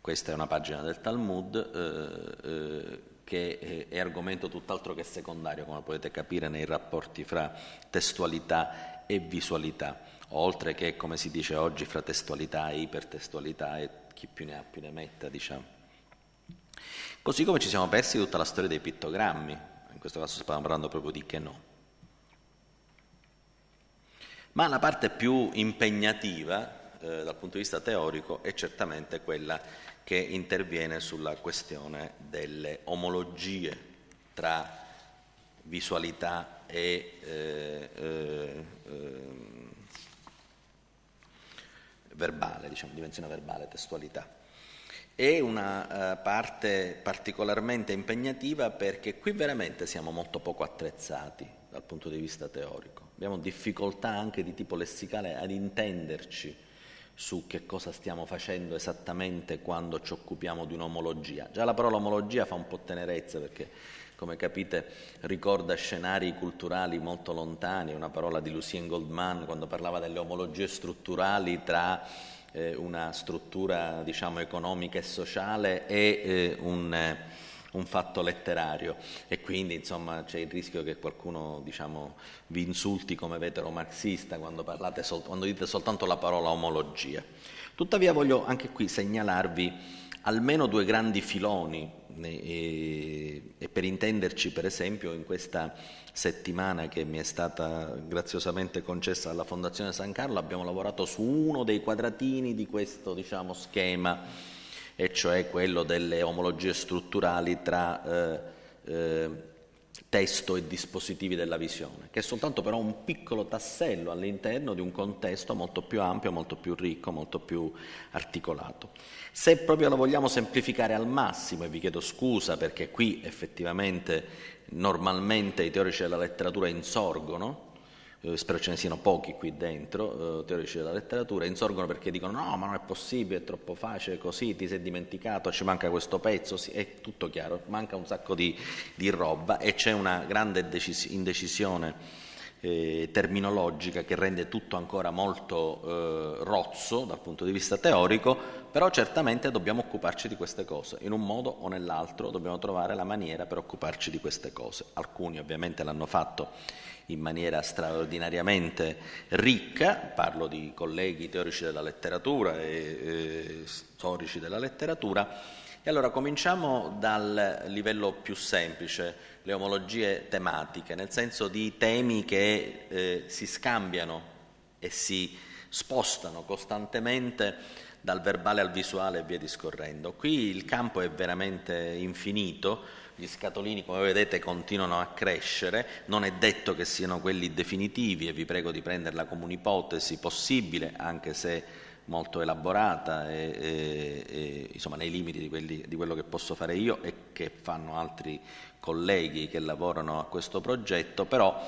Speaker 1: Questa è una pagina del Talmud eh, eh che eh, è argomento tutt'altro che secondario, come potete capire, nei rapporti fra testualità e visualità, oltre che, come si dice oggi, fra testualità e ipertestualità e chi più ne ha più ne metta, diciamo. Così come ci siamo persi tutta la storia dei pittogrammi, in questo caso stiamo parlando proprio di Chenon. Ma la parte più impegnativa eh, dal punto di vista teorico è certamente quella che interviene sulla questione delle omologie tra visualità e eh, eh, eh verbale, diciamo dimensione verbale, testualità. È una eh, parte particolarmente impegnativa perché qui veramente siamo molto poco attrezzati dal punto di vista teorico abbiamo difficoltà anche di tipo lessicale ad intenderci su che cosa stiamo facendo esattamente quando ci occupiamo di un'omologia. Già la parola omologia fa un po' tenerezza perché, come capite, ricorda scenari culturali molto lontani, una parola di Lucien Goldman quando parlava delle omologie strutturali tra eh, una struttura diciamo, economica e sociale e eh, un... Eh, un fatto letterario e quindi insomma c'è il rischio che qualcuno diciamo, vi insulti come vetero marxista quando, sol- quando dite soltanto la parola omologia. Tuttavia voglio anche qui segnalarvi almeno due grandi filoni e, e, per intenderci per esempio in questa settimana che mi è stata graziosamente concessa dalla Fondazione San Carlo abbiamo lavorato su uno dei quadratini di questo diciamo, schema e cioè quello delle omologie strutturali tra eh, eh, testo e dispositivi della visione, che è soltanto però un piccolo tassello all'interno di un contesto molto più ampio, molto più ricco, molto più articolato. Se proprio lo vogliamo semplificare al massimo, e vi chiedo scusa perché qui effettivamente normalmente i teorici della letteratura insorgono, eh, spero ce ne siano pochi qui dentro, eh, teorici della letteratura, insorgono perché dicono no, ma non è possibile, è troppo facile così, ti sei dimenticato, ci manca questo pezzo, sì, è tutto chiaro, manca un sacco di, di roba e c'è una grande indecisione eh, terminologica che rende tutto ancora molto eh, rozzo dal punto di vista teorico, però certamente dobbiamo occuparci di queste cose, in un modo o nell'altro dobbiamo trovare la maniera per occuparci di queste cose. Alcuni ovviamente l'hanno fatto in maniera straordinariamente ricca, parlo di colleghi teorici della letteratura e, e eh, storici della letteratura, e allora cominciamo dal livello più semplice, le omologie tematiche, nel senso di temi che eh, si scambiano e si spostano costantemente dal verbale al visuale e via discorrendo. Qui il campo è veramente infinito gli scatolini, come vedete, continuano a crescere, non è detto che siano quelli definitivi e vi prego di prenderla come un'ipotesi possibile, anche se molto elaborata e, e, e insomma, nei limiti di, quelli, di quello che posso fare io e che fanno altri colleghi che lavorano a questo progetto, però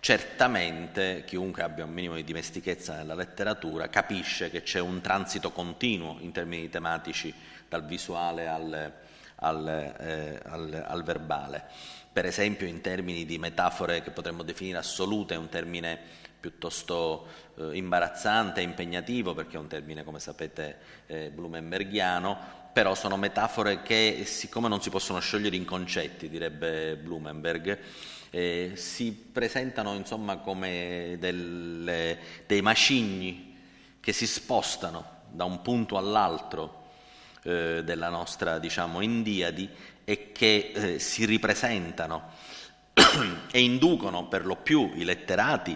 Speaker 1: certamente chiunque abbia un minimo di dimestichezza nella letteratura capisce che c'è un transito continuo in termini tematici dal visuale al, al, eh, al, al verbale. Per esempio in termini di metafore che potremmo definire assolute, è un termine piuttosto eh, imbarazzante e impegnativo perché è un termine, come sapete, eh, blumenberghiano, però sono metafore che, siccome non si possono sciogliere in concetti, direbbe Blumenberg, eh, si presentano insomma come delle, dei macigni che si spostano da un punto all'altro eh, della nostra diciamo, Indiadi e che eh, si ripresentano e inducono per lo più i letterati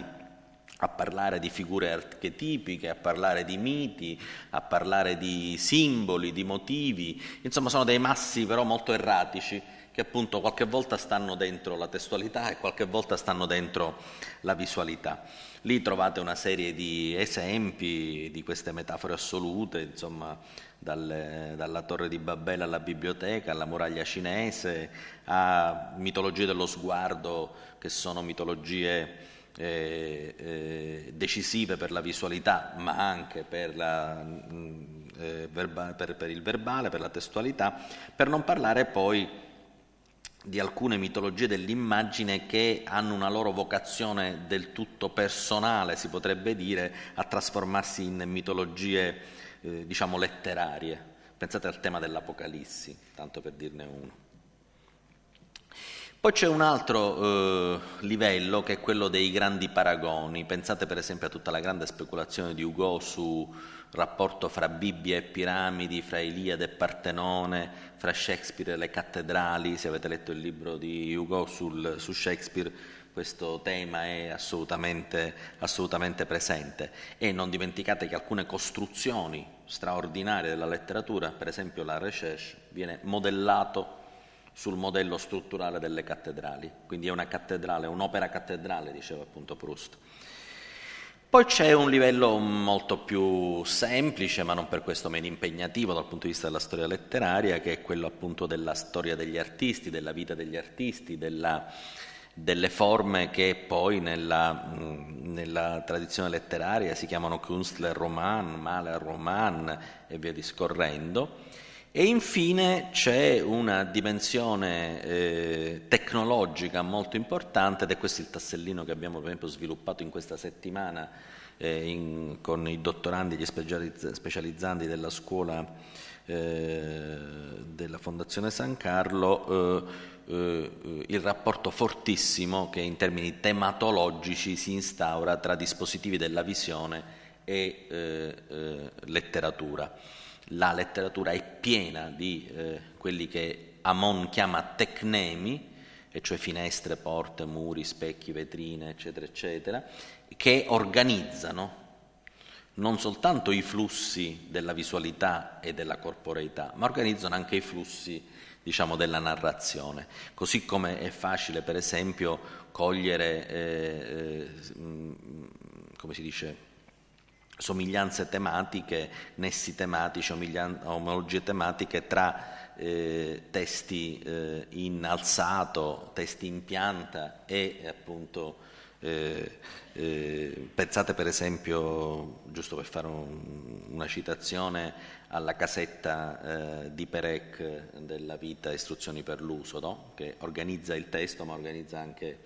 Speaker 1: a parlare di figure archetipiche, a parlare di miti, a parlare di simboli, di motivi, insomma sono dei massi però molto erratici che appunto qualche volta stanno dentro la testualità e qualche volta stanno dentro la visualità. Lì trovate una serie di esempi di queste metafore assolute, insomma dalle, dalla torre di Babbele alla biblioteca, alla muraglia cinese, a mitologie dello sguardo che sono mitologie eh, eh, decisive per la visualità, ma anche per, la, mm, eh, verba, per, per il verbale, per la testualità, per non parlare poi di alcune mitologie dell'immagine che hanno una loro vocazione del tutto personale, si potrebbe dire, a trasformarsi in mitologie eh, diciamo letterarie. Pensate al tema dell'Apocalissi, tanto per dirne uno. Poi c'è un altro eh, livello che è quello dei grandi paragoni. Pensate per esempio a tutta la grande speculazione di Hugo sul rapporto fra Bibbia e piramidi, fra Iliade e Partenone, fra Shakespeare e le cattedrali. Se avete letto il libro di Hugo sul, su Shakespeare, questo tema è assolutamente, assolutamente presente e non dimenticate che alcune costruzioni straordinarie della letteratura, per esempio la recherche, viene modellato sul modello strutturale delle cattedrali, quindi è una cattedrale, un'opera cattedrale, diceva appunto Proust. Poi c'è un livello molto più semplice, ma non per questo meno impegnativo dal punto di vista della storia letteraria, che è quello appunto della storia degli artisti, della vita degli artisti, della, delle forme che poi nella, nella, tradizione letteraria si chiamano Künstler Roman, Maler Roman e via discorrendo. E infine c'è una dimensione eh, tecnologica molto importante ed è questo il tassellino che abbiamo per esempio sviluppato in questa settimana eh, in, con i dottorandi e gli specializzanti della scuola eh, della Fondazione San Carlo eh, eh, il rapporto fortissimo che in termini tematologici si instaura tra dispositivi della visione e eh, letteratura. La letteratura è piena di quelli che Amon chiama tecnemi, e cioè finestre, porte, muri, specchi, vetrine, eccetera, eccetera, che organizzano non soltanto i flussi della visualità e della corporeità, ma organizzano anche i flussi diciamo, della narrazione, così come è facile per esempio cogliere eh, eh, mm, dice, somiglianze tematiche, nessi tematici, omologie tematiche tra eh, testi eh, in alzato, testi in pianta e appunto eh, eh, pensate per esempio, giusto per fare un, una citazione, alla casetta eh, di Perec della vita Istruzioni per l'uso, no? che organizza il testo ma organizza anche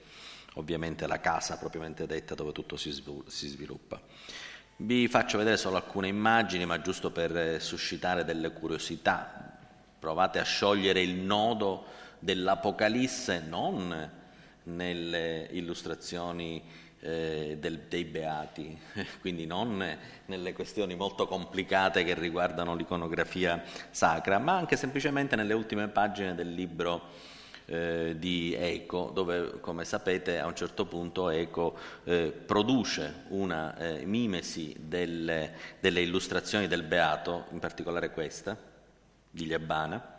Speaker 1: ovviamente la casa propriamente detta dove tutto si, svilu- si sviluppa. Vi faccio vedere solo alcune immagini, ma giusto per eh, suscitare delle curiosità. Provate a sciogliere il nodo dell'Apocalisse non nelle illustrazioni eh, del, dei beati, quindi non nelle questioni molto complicate che riguardano l'iconografia sacra, ma anche semplicemente nelle ultime pagine del libro eh, di Eco, dove come sapete a un certo punto Eco eh, produce una eh, mimesi delle, delle illustrazioni del beato, in particolare questa, di Liabana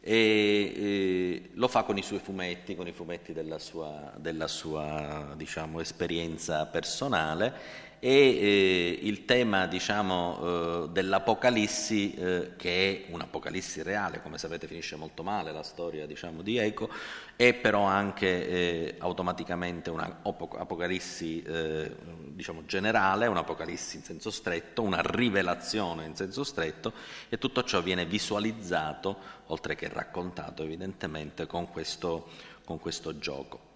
Speaker 1: e, e, lo fa con i suoi fumetti, con i fumetti della sua, della sua diciamo, esperienza personale e eh, il tema diciamo, eh, dell'Apocalissi, eh, che è un'Apocalissi reale, come sapete finisce molto male la storia diciamo, di Eco, è però anche eh, automaticamente un'Apocalissi eh, diciamo, generale, un'Apocalissi in senso stretto, una rivelazione in senso stretto e tutto ciò viene visualizzato oltre che raccontato evidentemente con questo, con questo gioco.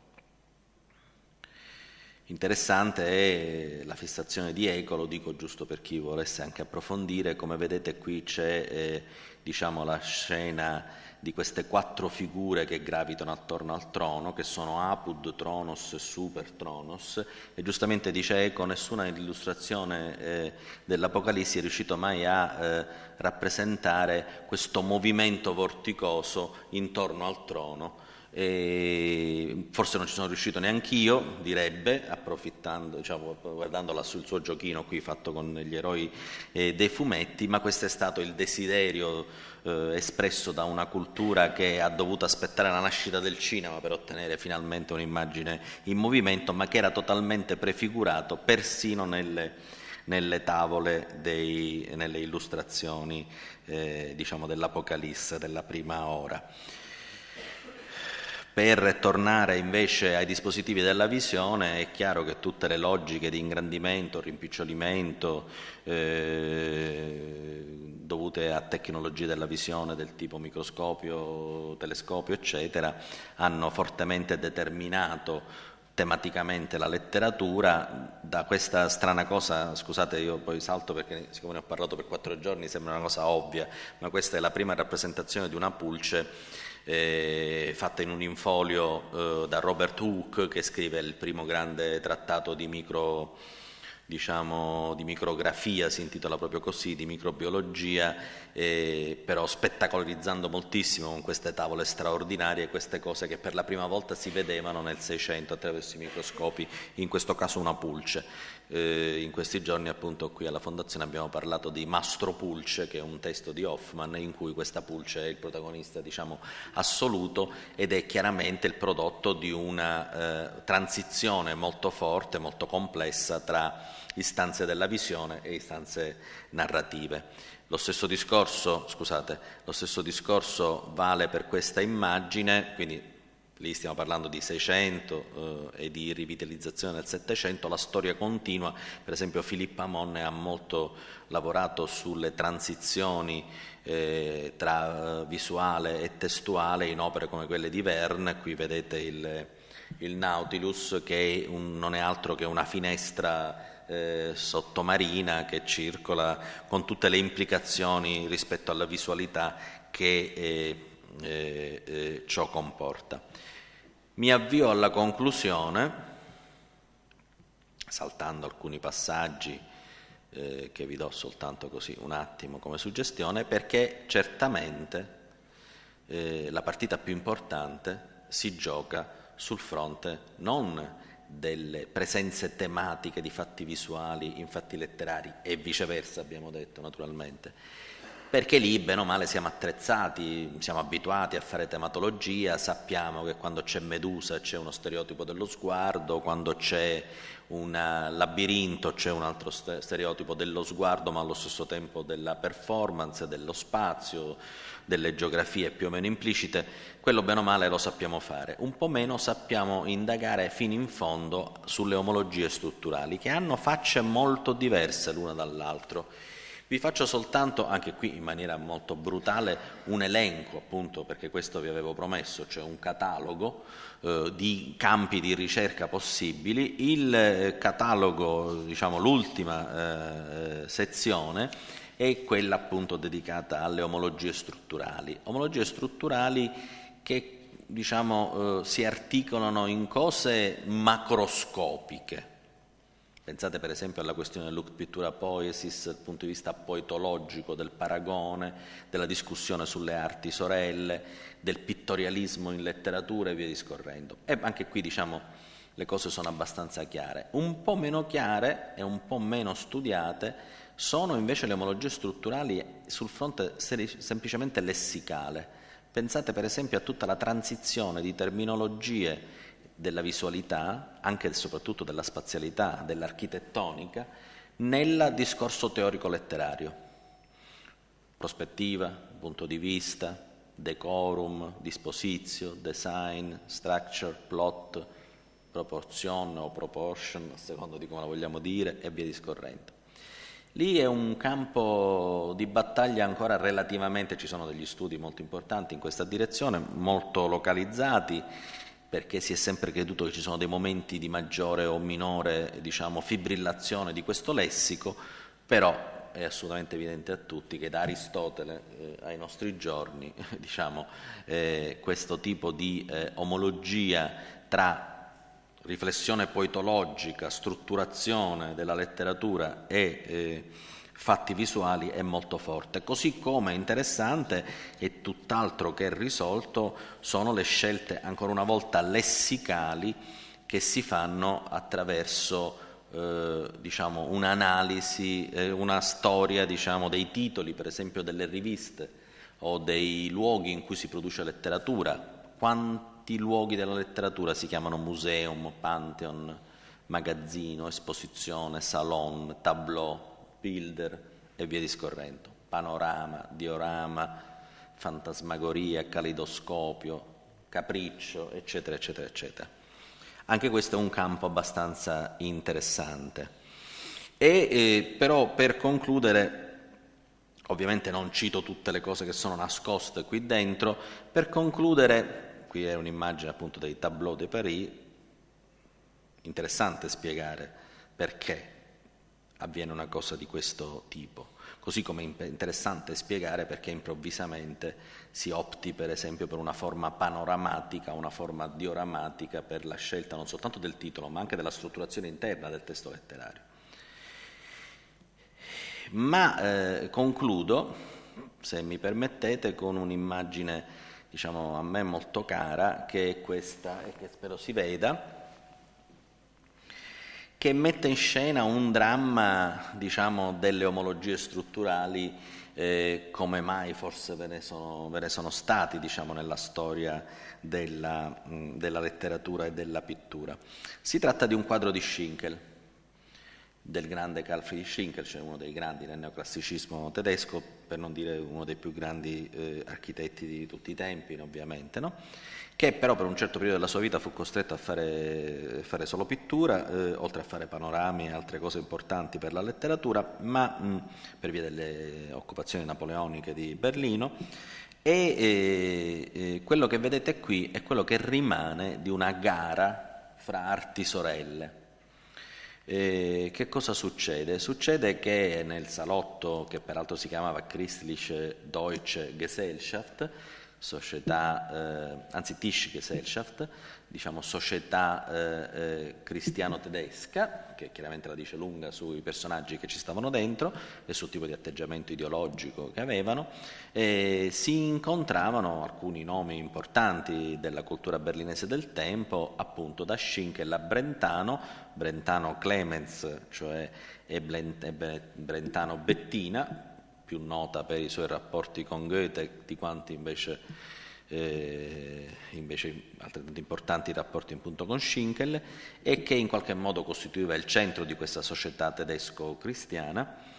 Speaker 1: Interessante è la fissazione di Eco, lo dico giusto per chi volesse anche approfondire, come vedete qui c'è eh, diciamo, la scena di queste quattro figure che gravitano attorno al trono, che sono Apud, Tronos e Super Tronos, e giustamente dice Eco, nessuna illustrazione eh, dell'Apocalisse è riuscito mai a eh, rappresentare questo movimento vorticoso intorno al trono e forse non ci sono riuscito neanche io, direbbe, approfittando, diciamo, guardandola il suo giochino qui fatto con gli eroi eh, dei fumetti, ma questo è stato il desiderio eh, espresso da una cultura che ha dovuto aspettare la nascita del cinema per ottenere finalmente un'immagine in movimento, ma che era totalmente prefigurato persino nelle, nelle tavole, dei, nelle illustrazioni eh, diciamo, dell'Apocalisse della prima ora. Per tornare invece ai dispositivi della visione è chiaro che tutte le logiche di ingrandimento, rimpicciolimento eh, dovute a tecnologie della visione del tipo microscopio, telescopio eccetera hanno fortemente determinato tematicamente la letteratura, da questa strana cosa, scusate io poi salto perché siccome ne ho parlato per quattro giorni sembra una cosa ovvia, ma questa è la prima rappresentazione di una pulce eh, fatta in un infolio eh, da Robert Hooke che scrive il primo grande trattato di, micro, diciamo, di micrografia, si intitola proprio così, di microbiologia, eh, però spettacolarizzando moltissimo con queste tavole straordinarie, queste cose che per la prima volta si vedevano nel Seicento attraverso i microscopi, in questo caso una pulce. Eh, in questi giorni appunto qui alla Fondazione abbiamo parlato di Mastro Pulce, che è un testo di Hoffman in cui questa Pulce è il protagonista diciamo, assoluto ed è chiaramente il prodotto di una eh, transizione molto forte, molto complessa tra istanze della visione e istanze narrative. Lo stesso discorso, scusate, lo stesso discorso vale per questa immagine, quindi lì stiamo parlando di 600 eh, e di rivitalizzazione del 700, la storia continua, per esempio Filippo Amonne ha molto lavorato sulle transizioni eh, tra eh, visuale e testuale in opere come quelle di Verne, qui vedete il, il Nautilus che è un, non è altro che una finestra eh, sottomarina che circola con tutte le implicazioni rispetto alla visualità che eh, eh, ciò comporta mi avvio alla conclusione, saltando alcuni passaggi eh, che vi do soltanto così un attimo come suggestione, perché certamente eh, la partita più importante si gioca sul fronte non delle presenze tematiche di fatti visuali in fatti letterari e viceversa, abbiamo detto naturalmente, perché lì bene o male siamo attrezzati, siamo abituati a fare tematologia, sappiamo che quando c'è Medusa c'è uno stereotipo dello sguardo, quando c'è un labirinto c'è un altro stereotipo dello sguardo ma allo stesso tempo della performance, dello spazio, delle geografie più o meno implicite, quello bene o male lo sappiamo fare, un po' meno sappiamo indagare fino in fondo sulle omologie strutturali che hanno facce molto diverse l'una dall'altro. Vi faccio soltanto, anche qui in maniera molto brutale, un elenco, appunto perché questo vi avevo promesso, cioè un catalogo eh, di campi di ricerca possibili. Il eh, catalogo, diciamo l'ultima eh, sezione, è quella appunto dedicata alle omologie strutturali. Omologie strutturali che diciamo, eh, si articolano in cose macroscopiche Pensate per esempio alla questione del pittura poesis dal punto di vista poetologico, del paragone, della discussione sulle arti sorelle, del pittorialismo in letteratura e via discorrendo. E anche qui diciamo le cose sono abbastanza chiare. Un po' meno chiare e un po' meno studiate sono invece le omologie strutturali sul fronte semplicemente lessicale. Pensate per esempio a tutta la transizione di terminologie della visualità, anche e soprattutto della spazialità, dell'architettonica, nel discorso teorico-letterario. Prospettiva, punto di vista, decorum, disposizio, design, structure, plot, proporzione o proportion, a seconda di come la vogliamo dire, e via discorrendo. Lì è un campo di battaglia ancora relativamente, ci sono degli studi molto importanti in questa direzione, molto localizzati, perché si è sempre creduto che ci sono dei momenti di maggiore o minore diciamo, fibrillazione di questo lessico, però è assolutamente evidente a tutti che da Aristotele eh, ai nostri giorni diciamo, eh, questo tipo di eh, omologia tra riflessione poetologica, strutturazione della letteratura e eh, fatti visuali è molto forte. Così come interessante e tutt'altro che risolto sono le scelte, ancora una volta, lessicali che si fanno attraverso eh, diciamo, un'analisi, eh, una storia diciamo, dei titoli, per esempio delle riviste o dei luoghi in cui si produce letteratura. Quanti luoghi della letteratura si chiamano museum, pantheon, magazzino, esposizione, salon, tableau? builder e via discorrendo, panorama, diorama, fantasmagoria, calidoscopio, capriccio, eccetera, eccetera, eccetera. Anche questo è un campo abbastanza interessante. E eh, però per concludere, ovviamente non cito tutte le cose che sono nascoste qui dentro, per concludere, qui è un'immagine appunto dei tableaux de Paris, interessante spiegare perché avviene una cosa di questo tipo. Così come è interessante spiegare perché improvvisamente si opti per esempio per una forma panoramatica, una forma dioramatica per la scelta non soltanto del titolo ma anche della strutturazione interna del testo letterario. Ma eh, concludo, se mi permettete, con un'immagine diciamo a me molto cara che è questa e che spero si veda che mette in scena un dramma diciamo, delle omologie strutturali eh, come mai forse ve ne sono, ve ne sono stati diciamo, nella storia della, mh, mm, della, letteratura e della pittura. Si tratta di un quadro di Schinkel, del grande Carl Friedrich Schinkel, cioè uno dei grandi nel neoclassicismo tedesco, per non dire uno dei più grandi eh, architetti di tutti i tempi, ovviamente. No? che però per un certo periodo della sua vita fu costretto a fare, fare solo pittura, eh, oltre a fare panorami e altre cose importanti per la letteratura, ma mh, per via delle occupazioni napoleoniche di Berlino. E eh, eh quello che vedete qui è quello che rimane di una gara fra arti sorelle. E eh, che cosa succede? Succede che nel salotto, che peraltro si chiamava Christliche Deutsche Gesellschaft, società, eh, anzi Tisch Gesellschaft, diciamo società eh, eh, cristiano-tedesca, che chiaramente la dice lunga sui personaggi che ci stavano dentro e sul tipo di atteggiamento ideologico che avevano, si incontravano alcuni nomi importanti della cultura berlinese del tempo, appunto da Schinkel a Brentano, Brentano Clemens, cioè e Brentano Bettina, più nota per i suoi rapporti con Goethe di quanti invece, eh, invece altrettanto importanti rapporti in con Schinkel e che in qualche modo costituiva il centro di questa società tedesco-cristiana.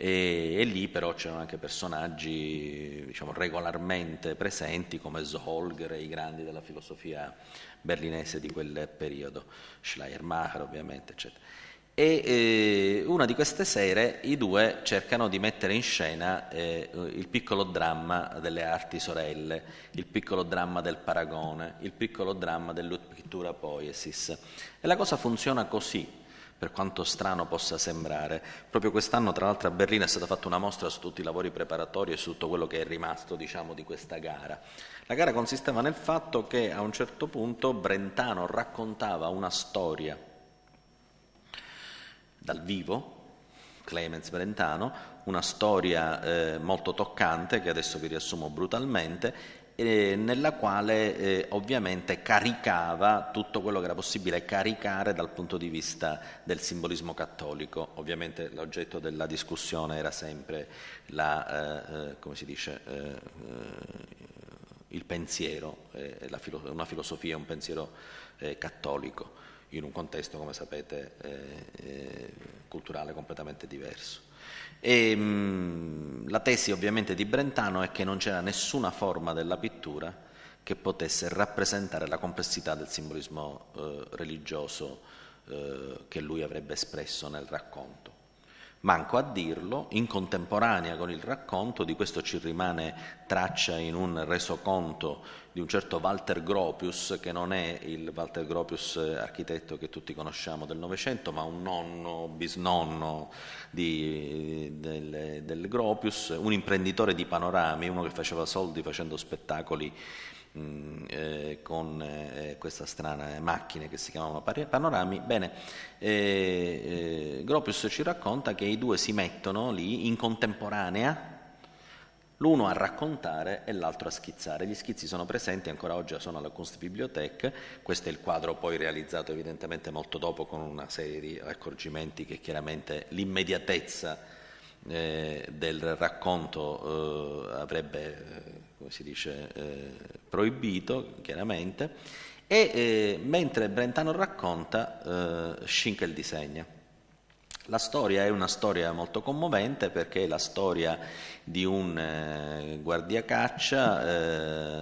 Speaker 1: E, e, lì però c'erano anche personaggi diciamo, regolarmente presenti come Zolger e i grandi della filosofia berlinese di quel periodo, Schleiermacher ovviamente, eccetera e eh, una di queste sere i due cercano di mettere in scena eh, il piccolo dramma delle arti sorelle, il piccolo dramma del paragone, il piccolo dramma dell'utpictura poiesis. E la cosa funziona così, per quanto strano possa sembrare. Proprio quest'anno, tra l'altro, a Berlino è stata fatta una mostra su tutti i lavori preparatori e su tutto quello che è rimasto, diciamo, di questa gara. La gara consisteva nel fatto che a un certo punto Brentano raccontava una storia dal vivo, Clemens Brentano, una storia eh, molto toccante che adesso vi riassumo brutalmente, eh, nella quale eh, ovviamente caricava tutto quello che era possibile caricare dal punto di vista del simbolismo cattolico. Ovviamente l'oggetto della discussione era sempre la, eh, eh, come si dice, eh, il pensiero, filo- una filosofia, un pensiero cattolico in un contesto, come sapete, eh, eh culturale completamente diverso. E, ehm, mh, la tesi ovviamente di Brentano è che non c'era nessuna forma della pittura che potesse rappresentare la complessità del simbolismo eh, religioso eh, che lui avrebbe espresso nel racconto manco a dirlo, in contemporanea con il racconto, di questo ci rimane traccia in un resoconto di un certo Walter Gropius, che non è il Walter Gropius eh, architetto che tutti conosciamo del Novecento, ma un nonno, bisnonno di, del, del Gropius, un imprenditore di panorami, uno che faceva soldi facendo spettacoli Mm, eh, con eh, questa strana macchina che si chiamavano panorami, bene, eh, eh, Gropius ci racconta che i due si mettono lì in contemporanea, l'uno a raccontare e l'altro a schizzare. Gli schizzi sono presenti, ancora oggi sono alla Kunstbibliothek, questo è il quadro poi realizzato evidentemente molto dopo con una serie di accorgimenti che chiaramente l'immediatezza eh, del racconto eh, avrebbe come si dice, eh, proibito, chiaramente, e eh, mentre Brentano racconta, eh, Schinkel disegna. La storia è una storia molto commovente perché è la storia di un eh, guardiacaccia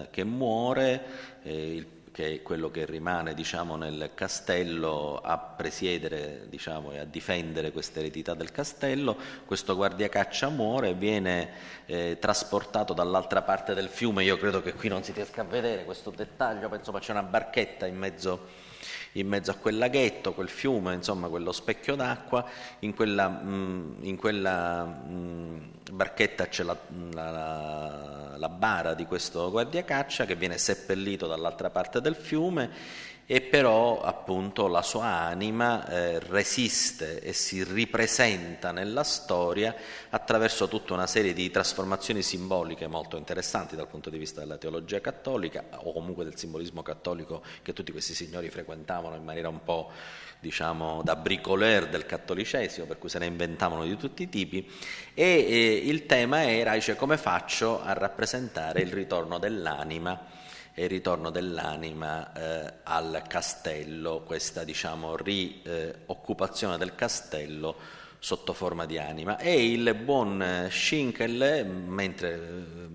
Speaker 1: eh, che muore, eh, il che è quello che rimane diciamo, nel castello a presiedere diciamo, e a difendere questa eredità del castello, questo guardiacaccia muore, e viene eh, trasportato dall'altra parte del fiume, io credo che qui non si riesca a vedere questo dettaglio, penso ma c'è una barchetta in mezzo in mezzo a quel laghetto, quel fiume, insomma quello specchio d'acqua, in quella, mh, mm, in quella mh, mm, barchetta c'è la, la, la bara di questo guardiacaccia che viene seppellito dall'altra parte del fiume e però appunto la sua anima eh, resiste e si ripresenta nella storia attraverso tutta una serie di trasformazioni simboliche molto interessanti dal punto di vista della teologia cattolica o comunque del simbolismo cattolico che tutti questi signori frequentavano in maniera un po' diciamo da bricoleur del cattolicesimo per cui se ne inventavano di tutti i tipi e eh, il tema era cioè, come faccio a rappresentare il ritorno dell'anima e il ritorno dell'anima eh, al castello, questa diciamo rioccupazione del castello sotto forma di anima e il buon eh, Schinkel, mentre eh,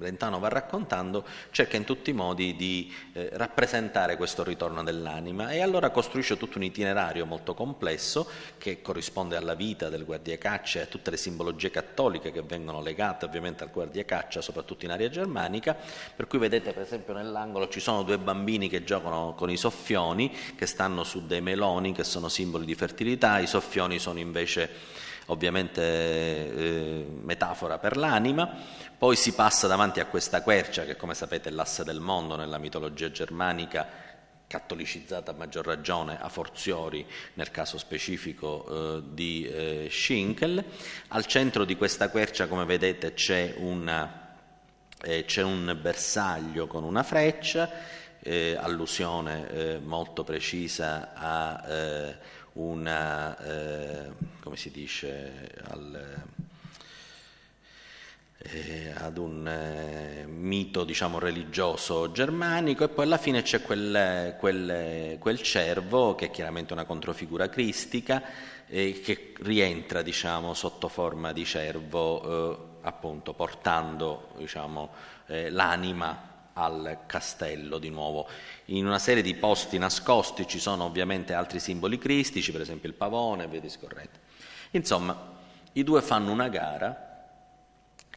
Speaker 1: Brentano va raccontando, cerca in tutti i modi di eh, rappresentare questo ritorno dell'anima e allora costruisce tutto un itinerario molto complesso che corrisponde alla vita del guardiacaccia e a tutte le simbologie cattoliche che vengono legate ovviamente al guardiacaccia, soprattutto in area germanica, per cui vedete per esempio nell'angolo ci sono due bambini che giocano con i soffioni, che stanno su dei meloni che sono simboli di fertilità, i soffioni sono invece ovviamente eh, metafora per l'anima, poi si passa davanti a questa quercia che come sapete è l'asse del mondo nella mitologia germanica cattolicizzata a maggior ragione a forziori nel caso specifico eh, di eh, Schinkel. Al centro di questa quercia, come vedete, c'è, una, eh, c'è un bersaglio con una freccia, eh, allusione eh, molto precisa a eh, una, eh, come si dice, al, eh, ad un eh, mito diciamo, religioso germanico e poi alla fine c'è quel, quel, quel cervo che è chiaramente una controfigura cristica e che rientra diciamo, sotto forma di cervo eh, appunto portando diciamo, eh, l'anima al castello di nuovo. In una serie di posti nascosti ci sono ovviamente altri simboli cristici, per esempio il pavone e via Insomma, i due fanno una gara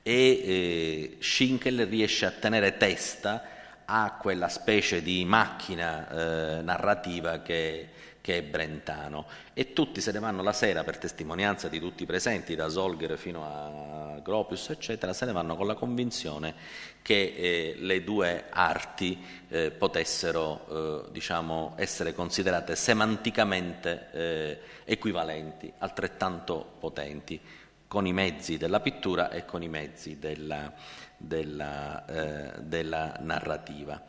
Speaker 1: e eh, Schinkel riesce a tenere testa a quella specie di macchina eh, narrativa che, che, è Brentano e tutti se ne vanno la sera per testimonianza di tutti i presenti da Solger fino a Gropius eccetera se ne vanno con la convinzione che eh, le due arti eh, potessero eh, diciamo, essere considerate semanticamente eh, equivalenti, altrettanto potenti, con i mezzi della pittura e con i mezzi della, della, eh, della narrativa.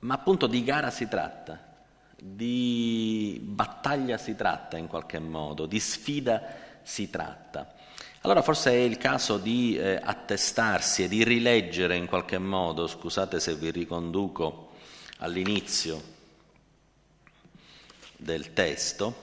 Speaker 1: Ma appunto di gara si tratta, di battaglia si tratta in qualche modo, di sfida si tratta. Allora forse è il caso di eh, attestarsi e di rileggere in qualche modo, scusate se vi riconduco all'inizio del testo,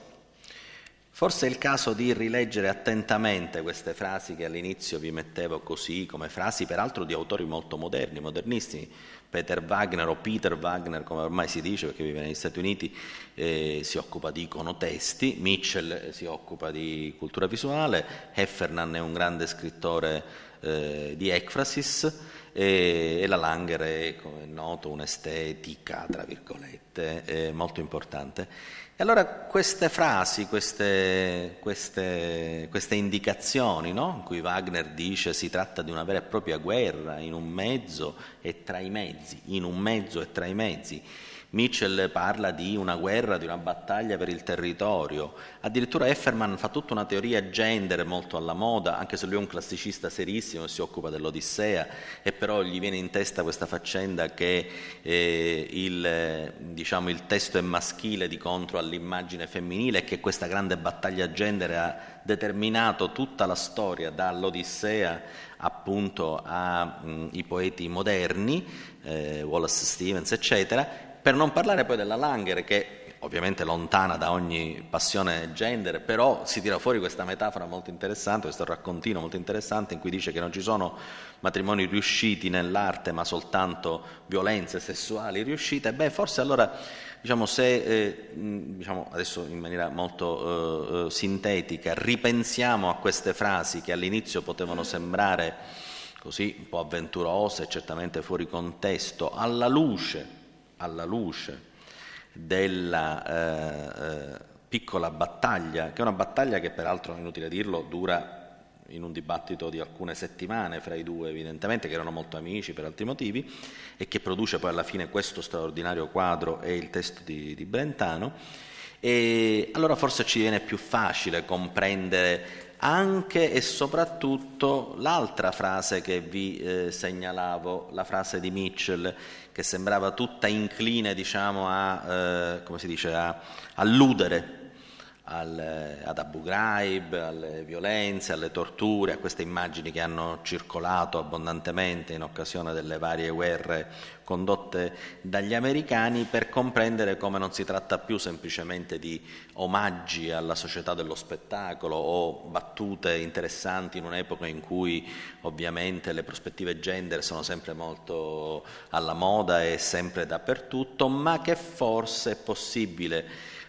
Speaker 1: forse è il caso di rileggere attentamente queste frasi che all'inizio vi mettevo così come frasi peraltro di autori molto moderni, modernissimi, Peter Wagner o Peter Wagner come ormai si dice perché vive negli Stati Uniti eh, si occupa di iconotesti, Mitchell eh, si occupa di cultura visuale, Heffernan è un grande scrittore eh, di ekphrasis e, e, la Langer è come è noto un'estetica tra virgolette eh, molto importante e allora queste frasi, queste, queste, queste indicazioni, no? in cui Wagner dice si tratta di una vera e propria guerra in un mezzo e tra i mezzi, in un mezzo e tra i mezzi, Mitchell parla di una guerra, di una battaglia per il territorio, addirittura Efferman fa tutta una teoria gender molto alla moda, anche se lui è un classicista serissimo, si occupa dell'Odissea e però gli viene in testa questa faccenda che eh, il, diciamo, il testo è maschile di contro all'immagine femminile e che questa grande battaglia gender ha determinato tutta la storia dall'Odissea appunto ai mm, poeti moderni, eh, Wallace Stevens eccetera, per non parlare poi della Langer che ovviamente lontana da ogni passione gender, però si tira fuori questa metafora molto interessante, questo raccontino molto interessante in cui dice che non ci sono matrimoni riusciti nell'arte ma soltanto violenze sessuali riuscite. Beh, forse allora, diciamo, se eh, diciamo, adesso in maniera molto eh, eh, sintetica ripensiamo a queste frasi che all'inizio potevano sembrare così un po' avventurose, e certamente fuori contesto, alla luce alla luce della eh, eh, piccola battaglia, che è una battaglia che peraltro, inutile dirlo, dura in un dibattito di alcune settimane fra i due, evidentemente, che erano molto amici per altri motivi, e che produce poi alla fine questo straordinario quadro e il testo di, di Brentano. E allora forse ci viene più facile comprendere anche e soprattutto l'altra frase che vi eh, segnalavo, la frase di Mitchell, che sembrava tutta incline diciamo, a, eh, dice, a alludere al, ad Abu Ghraib, alle violenze, alle torture, a queste immagini che hanno circolato abbondantemente in occasione delle varie guerre condotte dagli americani per comprendere come non si tratta più semplicemente di omaggi alla società dello spettacolo o battute interessanti in un'epoca in cui ovviamente le prospettive gender sono sempre molto alla moda e sempre dappertutto, ma che forse è possibile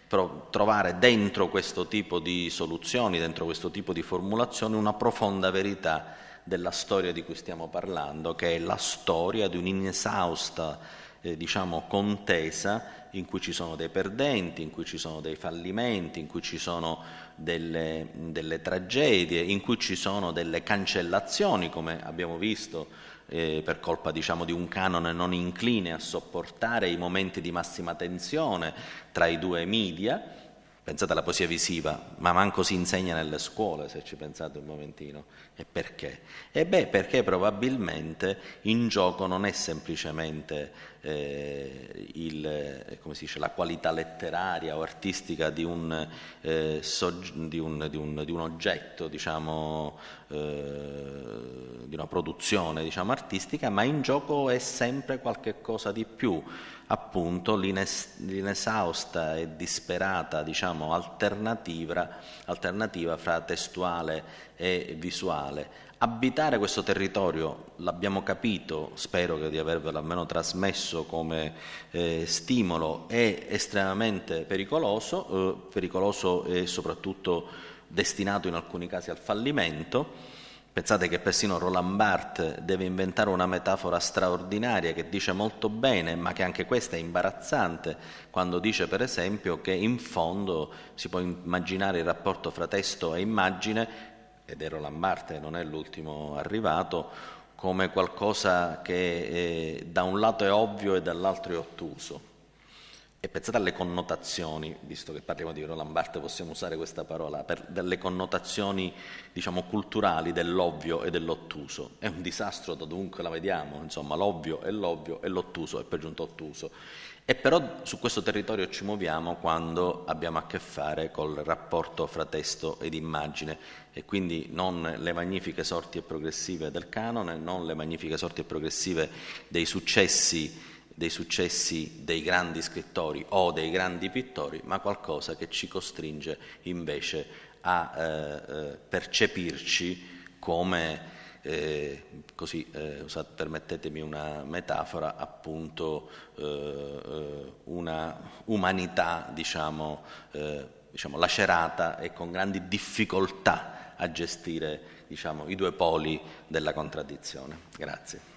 Speaker 1: trovare dentro questo tipo di soluzioni, dentro questo tipo di formulazioni, una profonda verità della storia di cui stiamo parlando, che è la storia di un'inesausta eh, diciamo, contesa in cui ci sono dei perdenti, in cui ci sono dei fallimenti, in cui ci sono delle, delle tragedie, in cui ci sono delle cancellazioni, come abbiamo visto eh, per colpa diciamo, di un canone non incline a sopportare i momenti di massima tensione tra i due media Pensate alla poesia visiva, ma manco si insegna nelle scuole, se ci pensate un momentino. E perché? E beh, perché probabilmente in gioco non è semplicemente eh, il, eh, dice, la qualità letteraria o artistica di un, eh, sogge- di un, di un, di un oggetto, diciamo, eh, di una produzione diciamo, artistica, ma in gioco è sempre qualche cosa di più appunto l'ines- l'inesausta e disperata diciamo, alternativa, alternativa fra testuale e visuale. Abitare questo territorio, l'abbiamo capito, spero di avervelo almeno trasmesso come eh, stimolo, è estremamente pericoloso, eh, pericoloso e soprattutto destinato in alcuni casi al fallimento Pensate che persino Roland Barthes deve inventare una metafora straordinaria che dice molto bene, ma che anche questa è imbarazzante, quando dice per esempio che in fondo si può immaginare il rapporto fra testo e immagine, ed è Roland Barthes, non è l'ultimo arrivato, come qualcosa che eh, da un lato è ovvio e dall'altro è ottuso. E pensate alle connotazioni, visto che parliamo di Roland Barthes possiamo usare questa parola, per delle connotazioni diciamo, culturali dell'ovvio e dell'ottuso. È un disastro da dovunque la vediamo, insomma l'ovvio è l'ovvio e l'ottuso è per giunto ottuso. E però su questo territorio ci muoviamo quando abbiamo a che fare col rapporto fra testo ed immagine e quindi non le magnifiche sorti e progressive del canone, non le magnifiche sorti e progressive dei successi dei successi dei grandi scrittori o dei grandi pittori, ma qualcosa che ci costringe invece a eh, eh percepirci come, eh, così eh, usate, permettetemi una metafora, appunto eh, eh, una umanità diciamo, diciamo, lacerata e con grandi difficoltà a gestire diciamo, i due poli della contraddizione. Grazie.